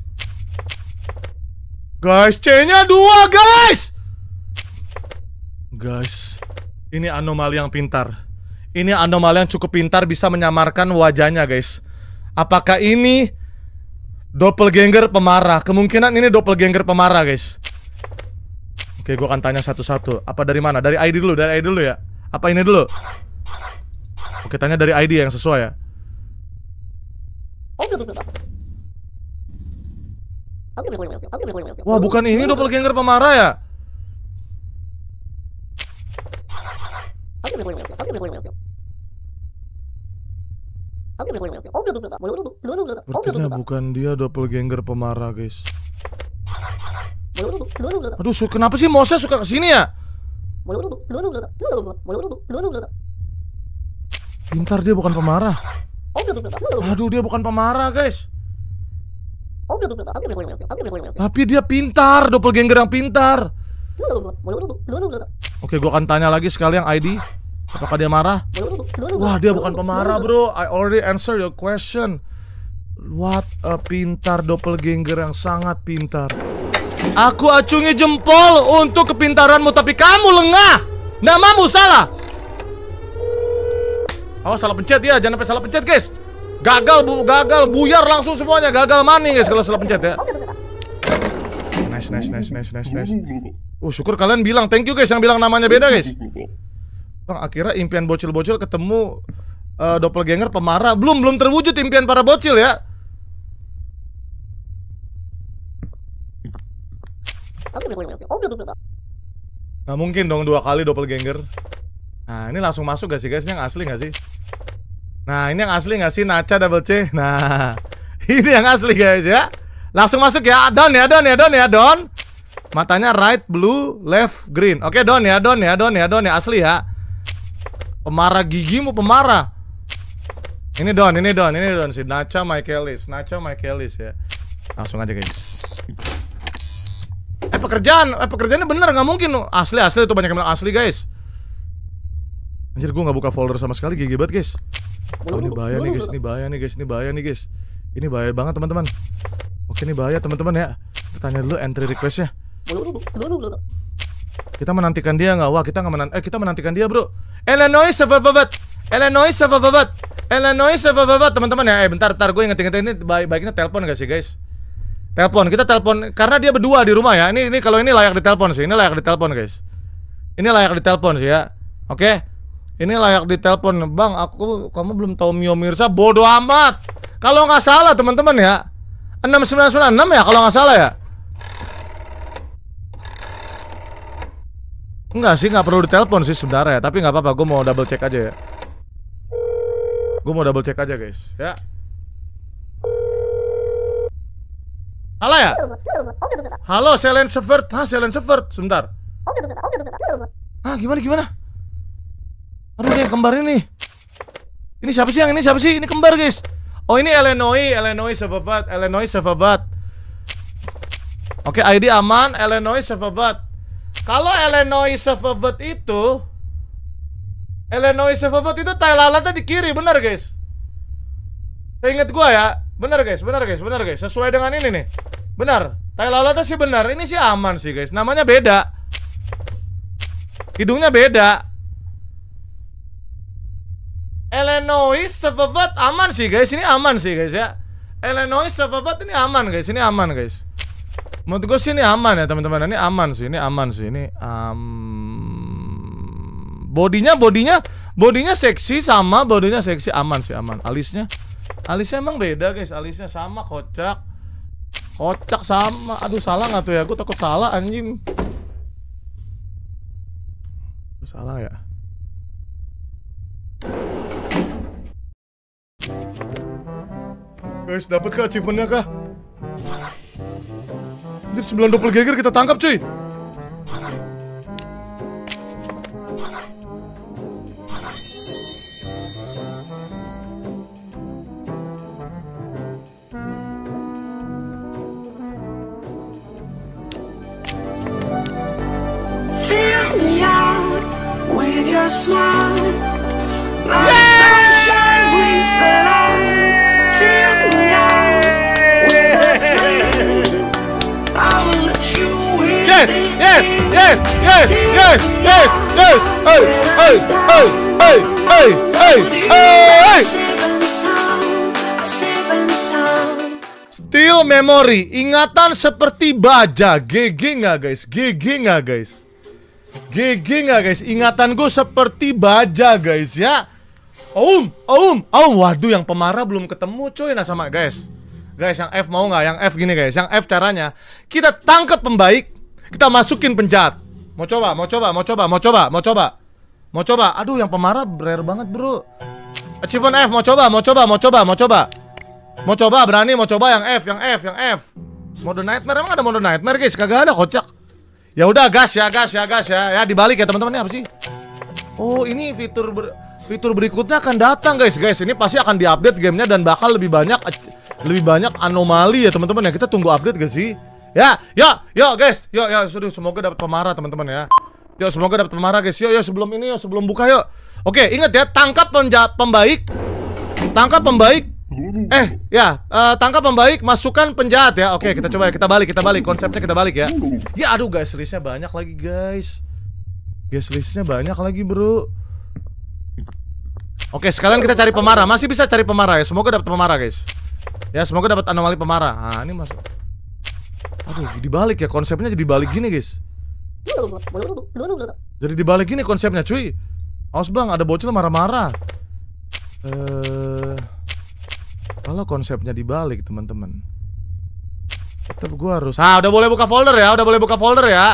Guys, C-nya dua, guys. Guys. Ini anomali yang pintar. Ini anomali yang cukup pintar bisa menyamarkan wajahnya, guys. Apakah ini doppelganger pemarah? Kemungkinan ini doppelganger pemarah, guys. Oke, gue akan tanya satu-satu. Apa dari mana? Dari ID dulu, dari ID dulu ya. Apa ini dulu? Oke, tanya dari ID yang sesuai ya. Wah, bukan ini doppelganger pemarah ya? Berarti bukan dia doppelganger pemarah, guys. Aduh, kenapa sih Moses suka kesini ya? Pintar dia bukan pemarah. Aduh, dia bukan pemarah, guys. Tapi dia pintar, doppelganger yang pintar. Oke, gua akan tanya lagi sekali yang ID. Apakah dia marah? Wah, dia bukan pemarah, bro. I already answer your question. What a pintar doppelganger yang sangat pintar. Aku acungi jempol untuk kepintaranmu, tapi kamu lengah. Namamu salah. Oh, salah pencet ya. Jangan sampai salah pencet, guys. Gagal, bu gagal, buyar langsung semuanya. Gagal maning, guys, kalau salah pencet ya. Nice, nice, nice, nice, nice, nice. Oh syukur kalian bilang thank you guys yang bilang namanya beda guys. [laughs] Bang akhirnya impian bocil-bocil ketemu uh, doppelganger pemarah belum belum terwujud impian para bocil ya. Nah mungkin dong dua kali doppelganger. Nah ini langsung masuk gak sih guys? Ini yang asli gak sih? Nah ini yang asli gak sih? Naca double C. Nah [laughs] ini yang asli guys ya. Langsung masuk ya. Don ya, Don ya, Don ya, Don. Matanya right, blue, left, green. Oke, okay, Don ya, Don ya, Don ya, Don ya, asli ya. Pemarah gigimu pemarah. Ini Don, ini Don, ini Don si Nacha Michaelis, Nacha Michaelis ya. Langsung aja guys. Eh pekerjaan, eh pekerjaannya bener nggak mungkin asli asli itu banyak yang bilang asli guys. Anjir gue nggak buka folder sama sekali gigi banget guys. Oh, ini bahaya nih guys, ini bahaya nih guys, ini bahaya nih guys. Ini bahaya banget teman-teman. Oke ini bahaya teman-teman ya. Kita tanya dulu entry requestnya. Kita menantikan dia nggak? Wah, kita nggak menant eh kita menantikan dia, Bro. Illinois Savavat. Illinois Savavat. Illinois Savavat, teman-teman ya. Eh bentar, bentar gue inget-inget ini baik baiknya telepon gak sih, guys? Telepon, kita telepon karena dia berdua di rumah ya. Ini ini kalau ini layak ditelepon sih. Ini layak ditelepon, guys. Ini layak ditelepon sih ya. Oke. Okay? Ini layak ditelepon, Bang. Aku kamu belum tahu Mio Mirsa bodoh amat. Kalau nggak salah, teman-teman ya. Enam 6996 ya kalau nggak salah ya. Enggak sih, nggak perlu ditelepon sih sebenarnya, tapi nggak apa-apa, gue mau double check aja ya. Gue mau double check aja, guys. Ya. Halo ya? Halo, Selen Severt. Hah, Selen Severt. Sebentar. ah gimana gimana? Aduh, ini kembar ini. Ini siapa sih yang ini? Siapa sih? Ini kembar, guys. Oh, ini Illinois, Illinois Severt. Illinois Severt. Oke, ID aman, Illinois Severt. Kalau Illinois Savavet itu Illinois Savavet itu tai lalatnya di kiri, benar guys. Ingat gua ya, benar guys, benar guys, benar guys. Sesuai dengan ini nih. Benar. Tai lalatnya sih benar. Ini sih aman sih guys. Namanya beda. Hidungnya beda. Illinois Savavet aman sih guys. Ini aman sih guys ya. Illinois Savavet ini aman guys. Ini aman guys menurut gue sih ini aman ya teman-teman ini aman sih ini aman sih ini um, bodinya bodinya bodinya seksi sama bodinya seksi aman sih aman alisnya alisnya emang beda guys alisnya sama kocak kocak sama aduh salah nggak tuh ya gue takut salah anjing salah ya guys dapat kah achievementnya kah Anjir, 9 doppelganger kita tangkap, cuy. yeah! sunshine, yes, yes, yes, yes, yes, yes, yes. yes, Still memory, ingatan seperti baja. GG nggak guys? GG nggak guys? GG nggak guys? Ingatan gue seperti baja guys ya. Om, om, oh waduh yang pemarah belum ketemu coy nah sama guys. Guys yang F mau nggak? Yang F gini guys, yang F caranya kita tangkap pembaik, kita masukin penjahat. Mau coba, mau coba, mau coba, mau coba, mau coba. Mau coba. Aduh, yang pemarah rare banget, Bro. Achievement F, mau coba, mau coba, mau coba, mau coba. Mau coba berani, mau coba yang F, yang F, yang F. Mode nightmare emang ada mode nightmare, guys? Kagak ada, kocak. Ya udah gas ya, gas ya, gas ya. Ya dibalik ya, teman-teman, ini ya, apa sih? Oh, ini fitur ber fitur berikutnya akan datang guys guys ini pasti akan diupdate gamenya dan bakal lebih banyak lebih banyak anomali ya teman-teman ya kita tunggu update gak sih Ya, yo, ya, yo ya, guys, yo, ya, yo, sudah semoga dapat pemarah teman-teman ya. Yo, semoga dapat pemarah guys. Yo, yo, sebelum ini yo, sebelum buka yo. Oke, ingat ya, tangkap penjahat pembaik, tangkap pembaik. Eh, ya, uh, tangkap pembaik, masukkan penjahat ya. Oke, kita coba, ya. kita balik, kita balik, konsepnya kita balik ya. Ya, aduh guys, listnya banyak lagi guys. Guys, listnya banyak lagi bro. Oke, sekalian kita cari pemarah. Masih bisa cari pemarah ya. Semoga dapat pemarah, guys. Ya, semoga dapat anomali pemarah. nah ini masuk. Aduh, dibalik ya konsepnya jadi balik gini, guys. Jadi dibalik gini konsepnya, cuy. Awas bang, ada bocil marah-marah. Eh, kalau konsepnya dibalik, teman-teman. Tetap gua harus. Ah, udah boleh buka folder ya, udah boleh buka folder ya.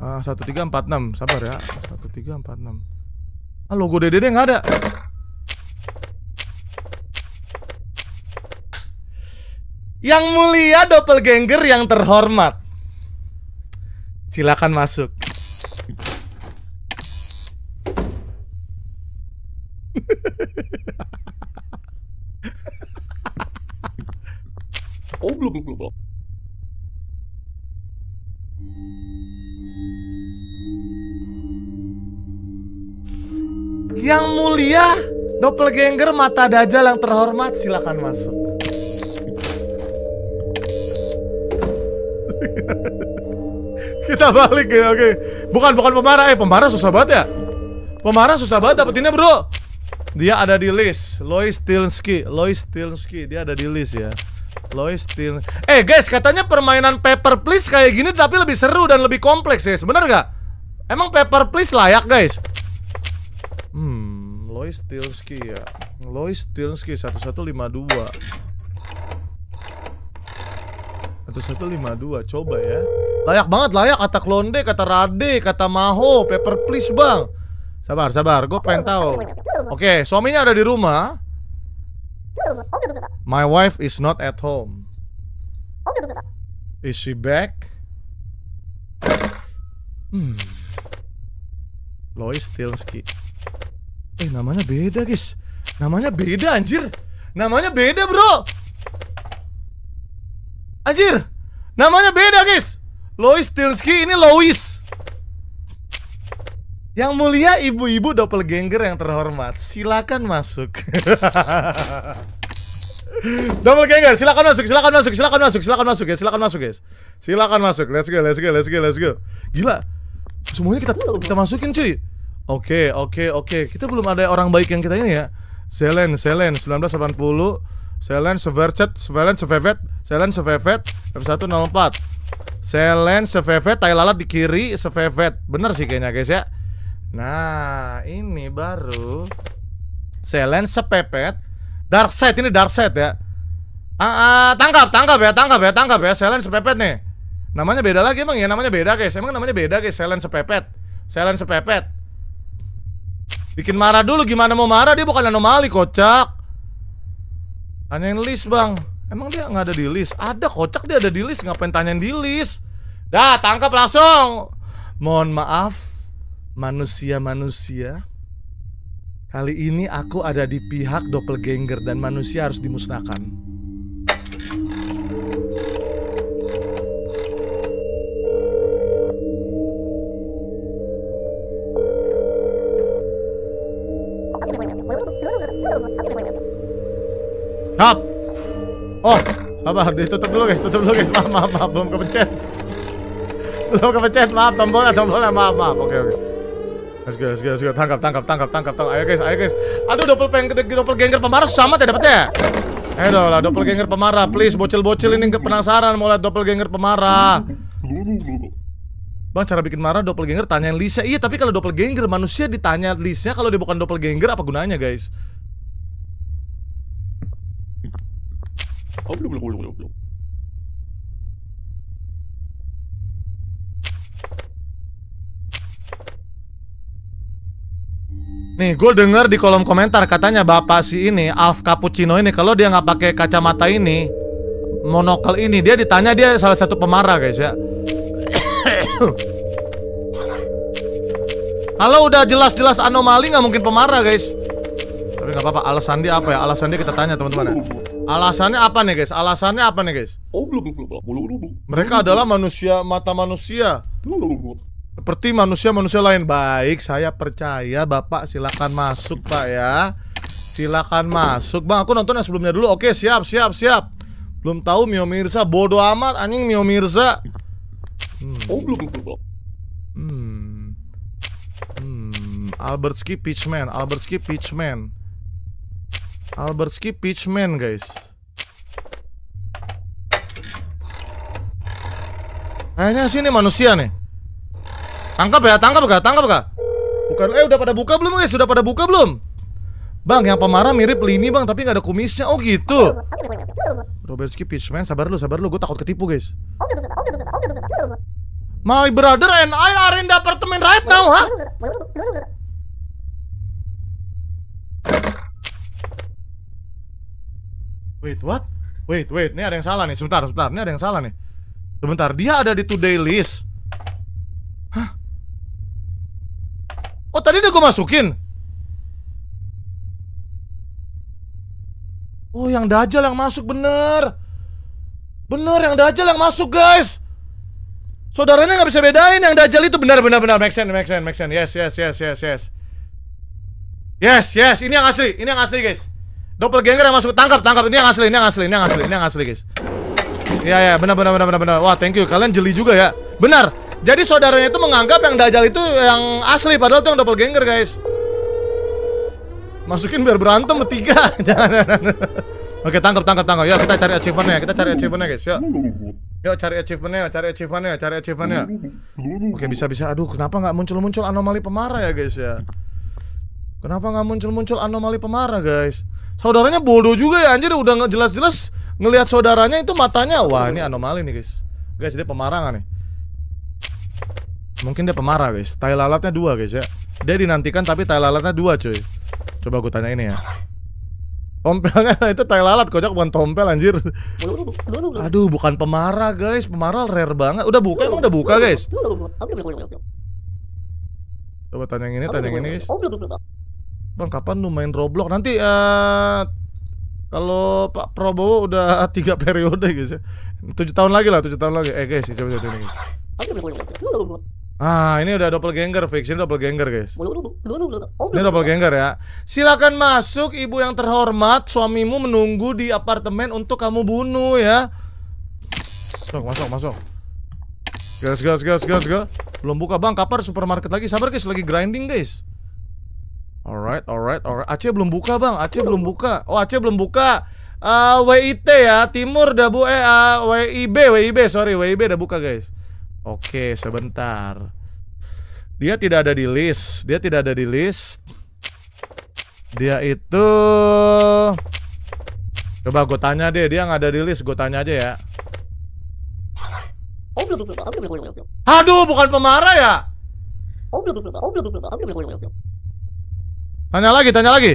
Ah, satu tiga empat enam sabar ya. satu tiga empat enam Ah, logo DDD nggak ada. Yang mulia doppelganger yang terhormat. Silakan masuk. oh, belum belum belum. Yang mulia doppelganger mata dajal yang terhormat silakan masuk. Kita balik ya, oke. Okay. Bukan bukan pemarah, eh pemarah susah banget ya. Pemarah susah banget dapetinnya, Bro. Dia ada di list. Lois Tilnski, Lois Tilnski, dia ada di list ya. Lois Til, Eh guys, katanya permainan Paper Please kayak gini tapi lebih seru dan lebih kompleks ya. sebenarnya nggak? Emang Paper Please layak, guys? Hmm, Lois Tilnski ya. Lois satu Tilnski dua 1152 coba ya. Layak banget layak kata Klonde, kata Rade, kata Maho, paper please Bang. Sabar, sabar, gue pengen tahu. Oke, suaminya ada di rumah. My wife is not at home. Is she back? Hmm. Lois Tilski. Eh, namanya beda, guys. Namanya beda anjir. Namanya beda, Bro. Anjir, namanya beda guys. Lois Tilski ini Lois. Yang mulia ibu-ibu doppelganger yang terhormat, silakan masuk. Double [laughs] doppelganger, silakan masuk, silakan masuk, silakan masuk, silakan masuk ya, silakan masuk guys. Silakan masuk. Let's go, let's go, let's go, let's go. Gila. Semuanya kita kita masukin cuy. Oke, okay, oke, okay, oke. Okay. Kita belum ada orang baik yang kita ini ya. Selen, Selen 1980 Selen Severcet, Selen Sevevet, Selen Sevevet, F104. Selen Sevevet, tai lalat di kiri, Sevevet. Bener sih kayaknya guys ya. Nah, ini baru Selen Sepepet, Dark Side ini Dark Side ya. Ah, ah, tangkap, tangkap ya, tangkap ya, tangkap ya. Selen Sepepet nih. Namanya beda lagi emang ya, namanya beda guys. Emang namanya beda guys, Selen Sepepet. Selen Sepepet. Bikin marah dulu gimana mau marah dia bukan anomali kocak. Tanyain list bang Emang dia nggak ada di list? Ada kocak dia ada di list Ngapain tanyain di list? Dah tangkap langsung Mohon maaf Manusia-manusia Kali ini aku ada di pihak doppelganger Dan manusia harus dimusnahkan Hop. Oh, sabar ditutup dulu guys, tutup dulu guys. Maaf, maaf, maaf belum kepencet. Belum kepencet, maaf tombolnya, tombolnya, maaf, maaf. Oke, okay, oke. Okay. Let's go, let's go, let's go. Tangkap, tangkap, tangkap, tangkap, tangkap. Ayo guys, ayo guys. Aduh, double double ganger pemarah sama tidak ya. Eh lah, ganger pemarah. Please, bocil-bocil ini penasaran mau lihat double ganger pemarah. Bang, cara bikin marah doppelganger tanyain Lisa. Iya, tapi kalau doppelganger manusia ditanya Lisa kalau dia bukan doppelganger apa gunanya, guys? Oh, Nih, gue denger di kolom komentar katanya bapak si ini Alf Cappuccino ini kalau dia nggak pakai kacamata ini, monokel ini, dia ditanya dia salah satu pemarah guys ya. Kalau [coughs] udah jelas-jelas anomali nggak mungkin pemarah guys. Tapi nggak apa-apa. Alasan dia apa ya? Alasan dia kita tanya teman-teman ya. Alasannya apa nih guys? Alasannya apa nih guys? Oh belum belum belum belum belum. Mereka adalah manusia mata manusia. Seperti manusia-manusia lain. Baik, saya percaya Bapak silakan masuk Pak ya. Silakan masuk. Bang, aku nonton yang sebelumnya dulu. Oke, siap, siap, siap. Belum tahu Mio Mirza bodoh amat anjing Mio Mirza. Hmm. Oh, belum belum belum. Hmm. Hmm, Albertski Pitchman, Albertski Pitchman. Albertski Pitchman guys Kayaknya sini manusia nih Tangkap ya, tangkap gak? Tangkap gak? Bukan, eh udah pada buka belum guys? Udah pada buka belum? Bang, yang pemarah mirip Lini bang, tapi gak ada kumisnya Oh gitu Robertski Pitchman, sabar lu, sabar lu, gue takut ketipu guys My brother and I are in the apartment right now, huh? wait what wait wait ini ada yang salah nih sebentar sebentar ini ada yang salah nih sebentar dia ada di today list Hah? oh tadi udah gue masukin oh yang dajal yang masuk bener bener yang dajal yang masuk guys saudaranya nggak bisa bedain yang dajal itu bener, bener, bener. make sense make sense make sense yes yes yes yes yes yes yes ini yang asli ini yang asli guys Doppelganger yang masuk tangkap, tangkap ini yang asli, ini yang asli, ini yang asli, ini yang asli, guys. Iya ya, benar benar benar benar benar. Wah, thank you. Kalian jeli juga ya. Benar. Jadi saudaranya itu menganggap yang Dajjal itu yang asli padahal itu yang doppelganger, guys. Masukin biar berantem bertiga. [laughs] jangan, jangan. Oke, tangkap tangkap tangkap. Yuk kita cari achievementnya, kita cari achievementnya, guys. Yuk. Yuk cari achievementnya, cari achievementnya, cari achievementnya. Oke, bisa bisa. Aduh, kenapa nggak muncul-muncul anomali pemarah ya, guys ya? Kenapa nggak muncul-muncul anomali pemarah, guys? saudaranya bodoh juga ya anjir udah nggak jelas-jelas ngelihat saudaranya itu matanya wah ini iya. anomali nih guys guys dia pemarah gak nih mungkin dia pemarah guys tai lalatnya dua guys ya dia dinantikan tapi tai lalatnya dua cuy coba aku tanya ini ya Tompelnya [laughs] itu tai lalat kocak bukan tompel anjir. Aduh bukan pemarah guys, pemarah rare banget. Udah buka emang udah buka guys. Coba tanya yang ini, tanya yang ini guys. Bang kapan lu main Roblox? Nanti uh, kalau Pak Prabowo udah [laughs] tiga periode guys ya. Tujuh tahun lagi lah, tujuh tahun lagi. Eh guys, coba coba ini. Ah, ini udah double ganger, fix, ini ganger, guys. Ini double ganger ya. Silakan masuk ibu yang terhormat, suamimu menunggu di apartemen untuk kamu bunuh ya. Masuk, masuk, masuk. Gas, gas, gas, gas, gas. Belum buka bang, kapar supermarket lagi? Sabar guys, lagi grinding guys. Alright, alright, alright. Aceh belum buka bang, Aceh belum buka. Oh Aceh belum buka. Uh, WIT ya, Timur udah bu eh uh, WIB, WIB sorry, WIB udah buka guys. Oke, okay, sebentar. Dia tidak ada di list, dia tidak ada di list. Dia itu coba gue tanya deh, dia nggak ada di list, gue tanya aja ya. Aduh, bukan pemarah ya? Tanya lagi, tanya lagi.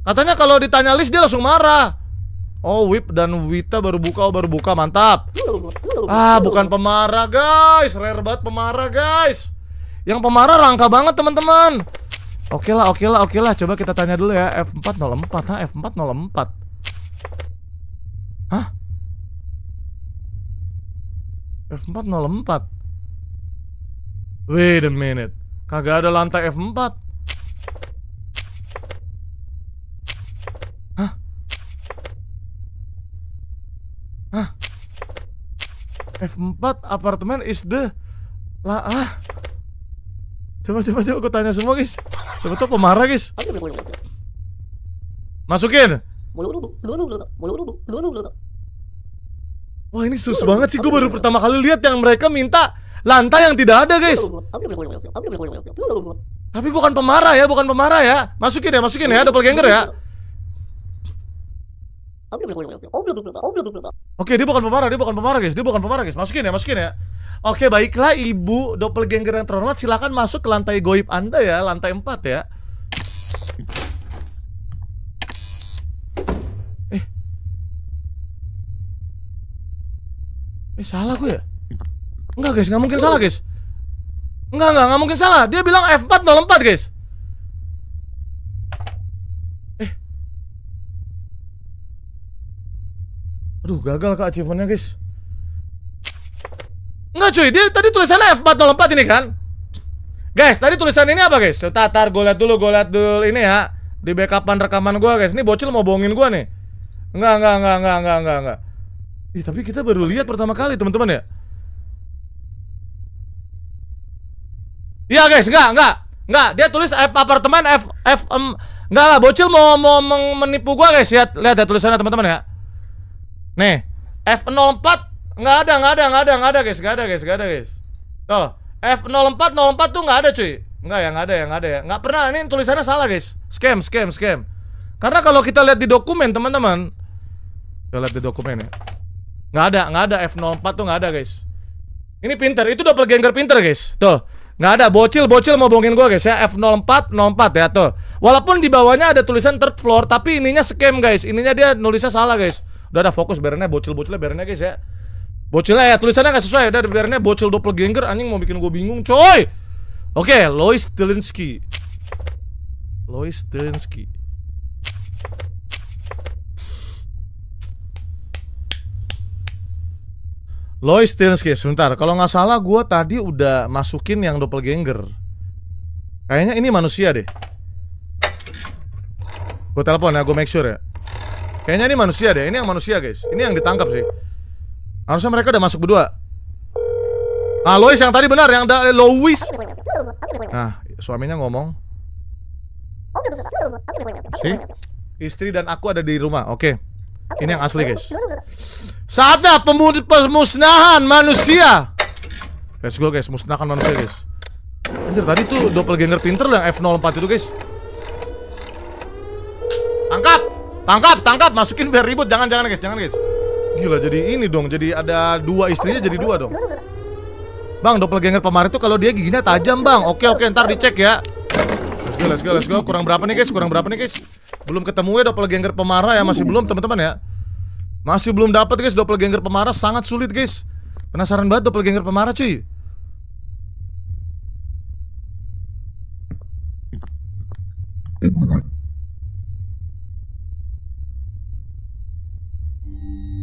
Katanya kalau ditanya list dia langsung marah. Oh, Whip dan Wita baru buka, oh, baru buka, mantap. Ah, bukan pemarah, guys. Rare banget pemarah, guys. Yang pemarah rangka banget, teman-teman. Oke lah, oke lah, oke lah. Coba kita tanya dulu ya. F404, ha? F404. Hah? F404. Wait a minute. Kagak ada lantai F4. F4 apartemen is the lah ah. Coba coba coba gue tanya semua guys. Coba tuh pemarah guys. Masukin. Wah ini sus banget sih gue baru pertama kali lihat yang mereka minta lantai yang tidak ada guys. Tapi bukan pemarah ya, bukan pemarah ya. Masukin ya, masukin ya, double ganger ya. Oke, dia bukan pemarah, dia bukan pemarah, guys. Dia bukan pemarah, guys. Masukin ya, masukin ya. Oke, baiklah Ibu doppelganger yang terhormat, Silakan masuk ke lantai goib Anda ya, lantai 4 ya. Eh. Eh, salah gue ya? Enggak, guys. Enggak mungkin salah, guys. Enggak, enggak, enggak mungkin salah. Dia bilang F4 04, guys. Aduh gagal kak achievementnya guys Enggak cuy dia tadi tulisannya F404 ini kan Guys tadi tulisan ini apa guys Coba tar gue liat dulu gue liat dulu ini ya Di backupan rekaman gue guys Ini bocil mau bohongin gue nih Enggak enggak enggak enggak enggak enggak enggak Ih tapi kita baru lihat pertama kali teman-teman ya Iya guys enggak enggak Enggak, dia tulis F apartemen F F um, enggak lah bocil mau mau menipu gua guys. Lihat lihat ya tulisannya teman-teman ya. Nih, F04 nggak ada, nggak ada, nggak ada, nggak ada guys, nggak ada guys, nggak ada guys. Tuh, F04 04 tuh nggak ada cuy. Nggak ya, nggak ada ya, nggak ada ya. Nggak pernah. Ini tulisannya salah guys. Scam, scam, scam. Karena kalau kita lihat di dokumen teman-teman, kita lihat di dokumen ya. Nggak ada, nggak ada F04 tuh nggak ada guys. Ini pinter, itu ganger pinter guys. Tuh, nggak ada bocil bocil mau bohongin gua guys ya F04 04 ya tuh walaupun di bawahnya ada tulisan third floor tapi ininya scam guys ininya dia nulisnya salah guys Udah ada fokus berenya bocil-bocilnya berenya guys ya. Bocilnya ya tulisannya gak sesuai. Udah berenya bocil double ganger anjing mau bikin gue bingung coy. Oke, okay, Lois Telinsky. Lois Telinsky. Lois Telinsky, sebentar. Kalau nggak salah gue tadi udah masukin yang double ganger Kayaknya ini manusia deh. Gue telepon ya, gue make sure ya. Kayaknya ini manusia deh, ini yang manusia guys Ini yang ditangkap sih Harusnya mereka udah masuk berdua Ah Lois yang tadi benar, yang ada Lois Nah suaminya ngomong Si Istri dan aku ada di rumah, oke okay. Ini yang asli guys Saatnya pemusnahan manusia Let's go guys, musnahkan manusia guys Anjir tadi tuh doppelganger pinter yang F04 itu guys Tangkap, tangkap, masukin biar ribut. Jangan, jangan guys, jangan guys. Gila, jadi ini dong. Jadi ada dua istrinya jadi dua dong. Bang, double doppelganger pemarah itu kalau dia giginya tajam, Bang. Oke, oke, ntar dicek ya. Let's go, let's go, let's go. Kurang berapa nih, guys? Kurang berapa nih, guys? Belum ketemu ya double doppelganger pemarah ya, masih belum, teman-teman ya. Masih belum dapat, guys. Double Doppelganger pemarah sangat sulit, guys. Penasaran banget double doppelganger pemarah, cuy.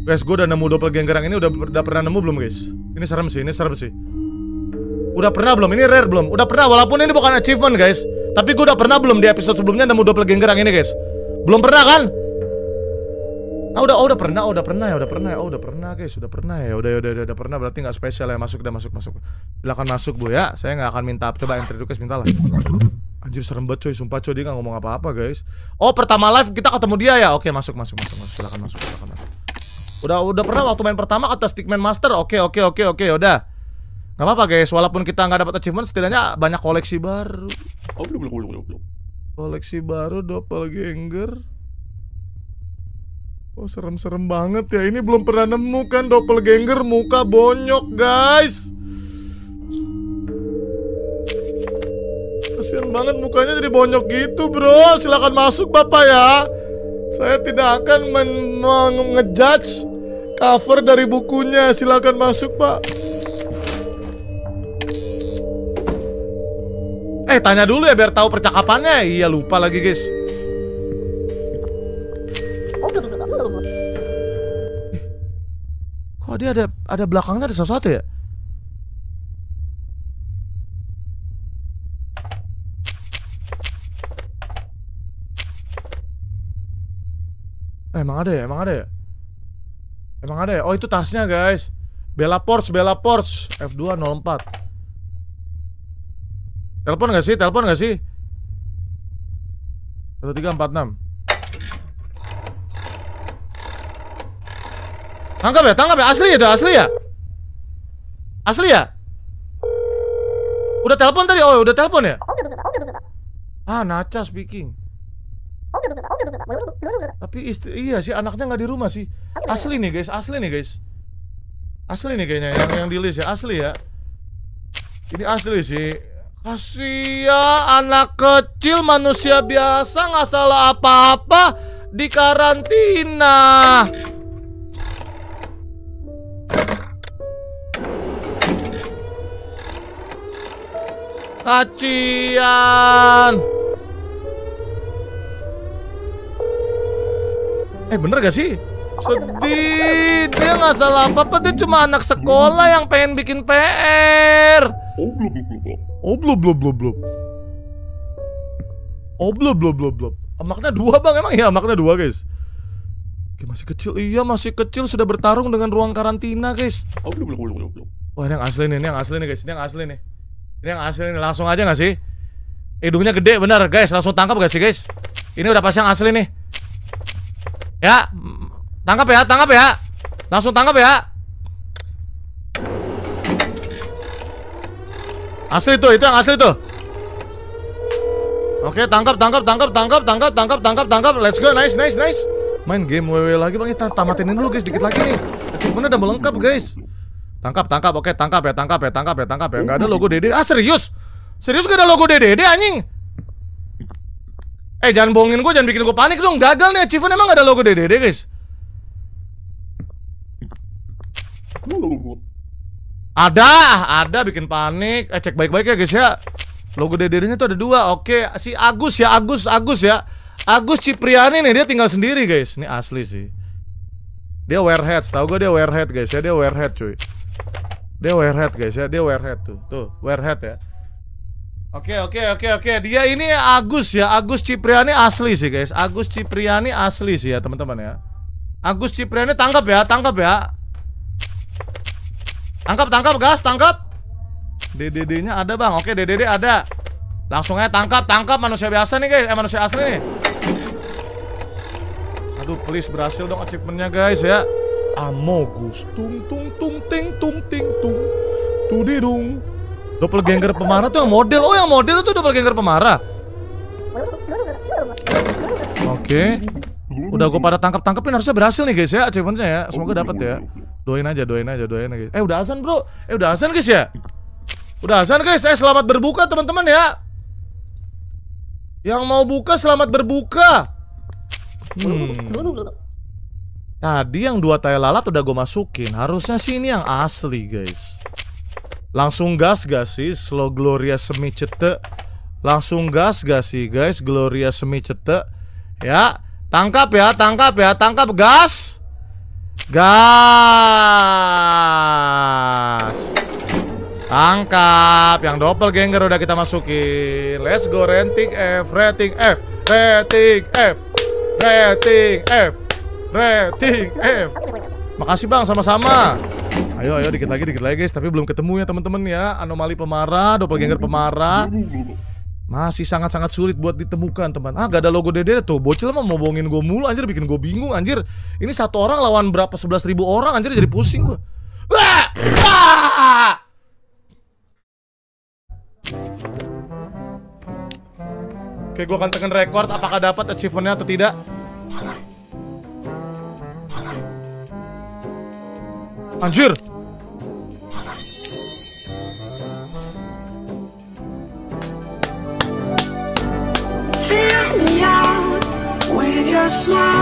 Guys, gue udah nemu doppelganger yang ini udah, udah pernah nemu belum, guys? Ini serem sih, ini serem sih. Udah pernah belum? Ini rare belum? Udah pernah, walaupun ini bukan achievement, guys. Tapi gue udah pernah belum di episode sebelumnya nemu doppelganger yang ini, guys? Belum pernah kan? Ah udah, oh, udah pernah, oh, udah pernah ya, udah pernah ya, oh, udah pernah guys, udah pernah ya, udah, udah, udah, udah pernah berarti nggak spesial ya masuk, udah masuk, masuk. Silakan masuk bu ya, saya nggak akan minta coba entry guys minta lah. Anjir serem banget coy, sumpah coy dia nggak ngomong apa-apa guys. Oh pertama live kita ketemu dia ya, oke masuk, masuk, masuk, masuk, silakan masuk, silakan masuk. Udah udah pernah waktu main pertama kata Stickman Master. Oke, oke, oke, oke, udah. Gak apa-apa guys, walaupun kita nggak dapat achievement setidaknya banyak koleksi baru. Koleksi baru doppelganger. Oh, serem-serem banget ya. Ini belum pernah nemu kan doppelganger muka bonyok, guys. Kasian banget mukanya jadi bonyok gitu, Bro. Silakan masuk Bapak ya. Saya tidak akan men ngejudge cover dari bukunya. Silakan masuk, Pak. Eh, tanya dulu ya biar tahu percakapannya. Iya, lupa lagi, guys. Kok dia ada ada belakangnya ada sesuatu ya? emang ada ya? Emang ada ya? Emang ada ya? Oh itu tasnya guys Bella Porsche, Bella Porsche F204 Telepon gak sih? Telepon gak sih? 1346 Tangkap ya? Tangkap ya? Asli ya? itu asli ya? Asli ya? Udah telepon tadi? Oh udah telepon ya? Oh, ah Naca speaking tapi istri, iya sih anaknya nggak di rumah sih. Asli nih guys, asli nih guys. Asli nih kayaknya yang yang di list ya, asli ya. Ini asli sih. Kasia anak kecil manusia biasa nggak salah apa-apa di karantina. Kacian. Eh bener gak sih? Sedih, dia gak salah apa-apa, dia cuma anak sekolah yang pengen bikin PR. Oh blub blub blub blub. Oh blub blub blub blub. Amaknya dua bang emang ya amaknya dua guys. Oke, masih kecil, iya masih kecil sudah bertarung dengan ruang karantina guys. Oh blub blub blub Wah ini yang asli nih, ini yang asli nih guys, ini yang asli nih. Ini yang asli nih, langsung aja gak sih? Hidungnya gede bener guys, langsung tangkap gak sih guys? Ini udah pas yang asli nih. Ya, tangkap ya, tangkap ya. Langsung tangkap ya. Asli tuh, itu yang asli tuh. Oke, tangkap, tangkap, tangkap, tangkap, tangkap, tangkap, tangkap, tangkap. Let's go, nice, nice, nice. Main game WW lagi, bang. Kita tamatin dulu, guys. Dikit lagi nih. Achievementnya udah melengkap guys. Tangkap, tangkap, oke, tangkap ya, tangkap ya, tangkap ya, tangkap ya. Gak ada logo Dede. Ah, serius? Serius gak ada logo Dede, Dede anjing? Eh jangan bohongin gue, jangan bikin gue panik dong. Gagal nih achievement emang ada logo DDD guys. Ada, ada bikin panik. Eh cek baik-baik ya guys ya. Logo DDD-nya tuh ada dua. Oke, si Agus ya, Agus, Agus ya. Agus Cipriani nih dia tinggal sendiri guys. Ini asli sih. Dia warehead, tau gue dia warehead guys ya, dia warehead cuy. Dia warehead guys ya, dia warehead tuh. Tuh, warehead ya. Oke oke oke oke dia ini Agus ya Agus Cipriani asli sih guys Agus Cipriani asli sih ya teman-teman ya Agus Cipriani tangkap ya tangkap ya tangkap tangkap gas tangkap DDD-nya ada bang oke DDD ada langsung aja tangkap tangkap manusia biasa nih guys eh manusia asli nih aduh please berhasil dong achievementnya guys ya Amogus tung tung tung ting tung ting tung tudidung Doppelganger pemarah tuh yang model. Oh, yang model itu doppelganger pemarah. Oke. Okay. Udah gue pada tangkap-tangkapin harusnya berhasil nih guys ya achievementnya ya. Semoga dapat ya. Doain aja, doain aja, doain aja. Eh udah asan bro, eh udah asan guys ya. Udah asan guys, eh selamat berbuka teman-teman ya. Yang mau buka selamat berbuka. Hmm. Tadi yang dua tai lalat udah gue masukin. Harusnya sih ini yang asli guys. Langsung gas gak sih slow Gloria semi cetek? Langsung gas gak sih guys Gloria semi cetek? Ya, tangkap ya, tangkap ya, tangkap gas. Gas. Tangkap yang doppelganger udah kita masukin. Let's go renting F, rating F, rating F, rating F, rating F. Rating F. Makasih Bang sama-sama. Ayo, ayo, dikit lagi, dikit lagi guys. Tapi belum ketemu ya teman-teman ya. Anomali pemarah, doppelganger pemarah. Masih sangat-sangat sulit buat ditemukan teman Ah gak ada logo dede tuh Bocil mah mau bohongin gue mulu anjir bikin gue bingung anjir Ini satu orang lawan berapa sebelas ribu orang anjir jadi pusing gue Wah! Ah! Oke gue akan tekan record apakah dapat achievementnya atau tidak Anjir.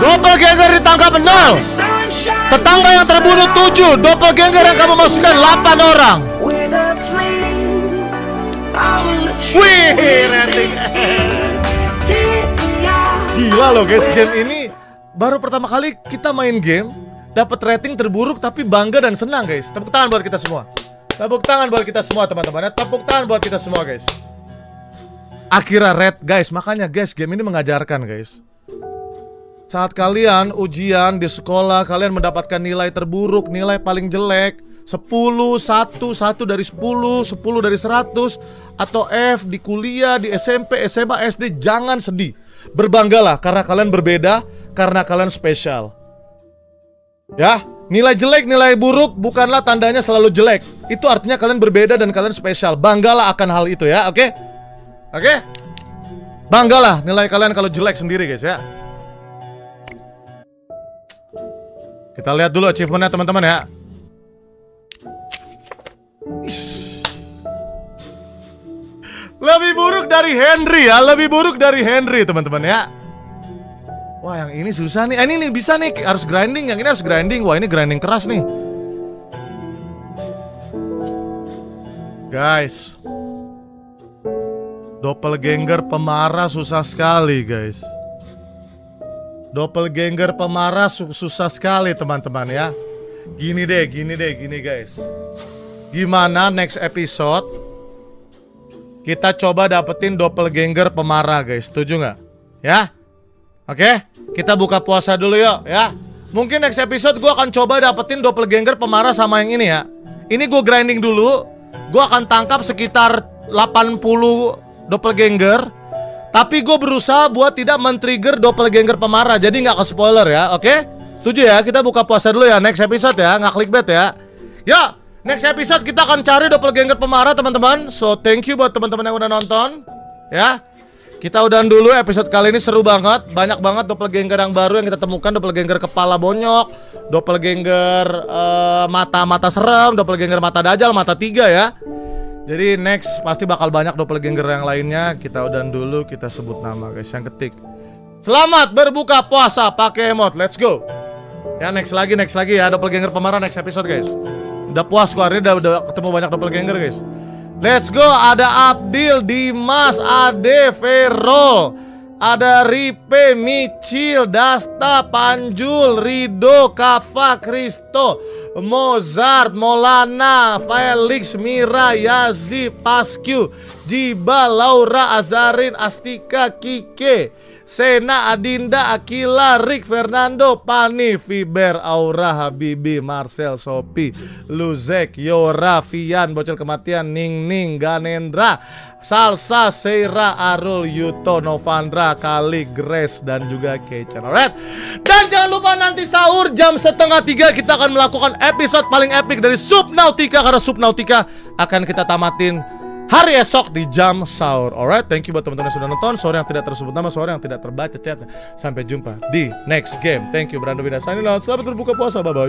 Doppelganger ditangkap nol. Tetangga yang terbunuh 7, doppelganger yang kamu masukkan 8 orang. Wih, Gila loh guys, game ini baru pertama kali kita main game dapat rating terburuk tapi bangga dan senang guys. Tepuk tangan buat kita semua. Tepuk tangan buat kita semua teman-teman. Ya. Tepuk tangan buat kita semua guys. Akhirnya Red guys, makanya guys game ini mengajarkan guys. Saat kalian ujian di sekolah, kalian mendapatkan nilai terburuk, nilai paling jelek, 10, 1, 1 dari 10, 10 dari 100 Atau F di kuliah, di SMP, SMA, SD Jangan sedih Berbanggalah karena kalian berbeda Karena kalian spesial Ya, nilai jelek, nilai buruk bukanlah tandanya selalu jelek. Itu artinya kalian berbeda dan kalian spesial. Banggalah akan hal itu ya, oke? Okay? Oke? Okay? Banggalah nilai kalian kalau jelek sendiri guys ya. Kita lihat dulu achievementnya teman-teman ya. Lebih buruk dari Henry ya, lebih buruk dari Henry teman-teman ya. Wah yang ini susah nih, eh, ini nih bisa nih harus grinding, yang ini harus grinding. Wah ini grinding keras nih. Guys, doppelganger pemarah susah sekali guys. Doppelganger pemarah su susah sekali teman-teman ya. Gini deh, gini deh, gini guys. Gimana next episode kita coba dapetin doppelganger pemarah guys, setuju nggak? Ya? Oke, kita buka puasa dulu yuk ya. Mungkin next episode gue akan coba dapetin doppelganger pemarah sama yang ini ya. Ini gue grinding dulu. Gue akan tangkap sekitar 80 doppelganger. Tapi gue berusaha buat tidak men-trigger doppelganger pemarah. Jadi nggak ke spoiler ya, oke? Setuju ya? Kita buka puasa dulu ya next episode ya, nggak bet ya. Ya, next episode kita akan cari doppelganger pemarah teman-teman. So thank you buat teman-teman yang udah nonton. Ya. Kita udahan dulu episode kali ini seru banget Banyak banget doppelganger yang baru yang kita temukan Doppelganger kepala bonyok Doppelganger eh, mata-mata uh, serem Doppelganger mata dajal, mata tiga ya Jadi next pasti bakal banyak doppelganger yang lainnya Kita udahan dulu, kita sebut nama guys Yang ketik Selamat berbuka puasa pakai emot, let's go Ya next lagi, next lagi ya Doppelganger pemarah next episode guys Udah puas gue, hari udah, udah ketemu banyak doppelganger guys Let's go, ada Abdil, Dimas, Ade, Verol Ada Ripe, Micil, Dasta, Panjul, Rido, Kafa, Kristo Mozart, Molana, Felix, Mira, Yazi, Pascu Jiba, Laura, Azarin, Astika, Kike Sena, Adinda, Akila, Rick, Fernando, Pani, Fiber, Aura, Habibi, Marcel, Sopi, Luzek, Yora, Fian, Bocil Kematian, Ning Ning, Ganendra, Salsa, Seira, Arul, Yuto, Novandra, Kali, Grace, dan juga Kechen. Alright. Dan jangan lupa nanti sahur jam setengah tiga kita akan melakukan episode paling epic dari Subnautica karena Subnautica akan kita tamatin hari esok di jam sahur. Alright, thank you buat teman-teman yang sudah nonton. Sore yang tidak tersebut nama, sore yang tidak terbaca chat. Sampai jumpa di next game. Thank you Brando Wida Signing Selamat berbuka puasa. Bye bye.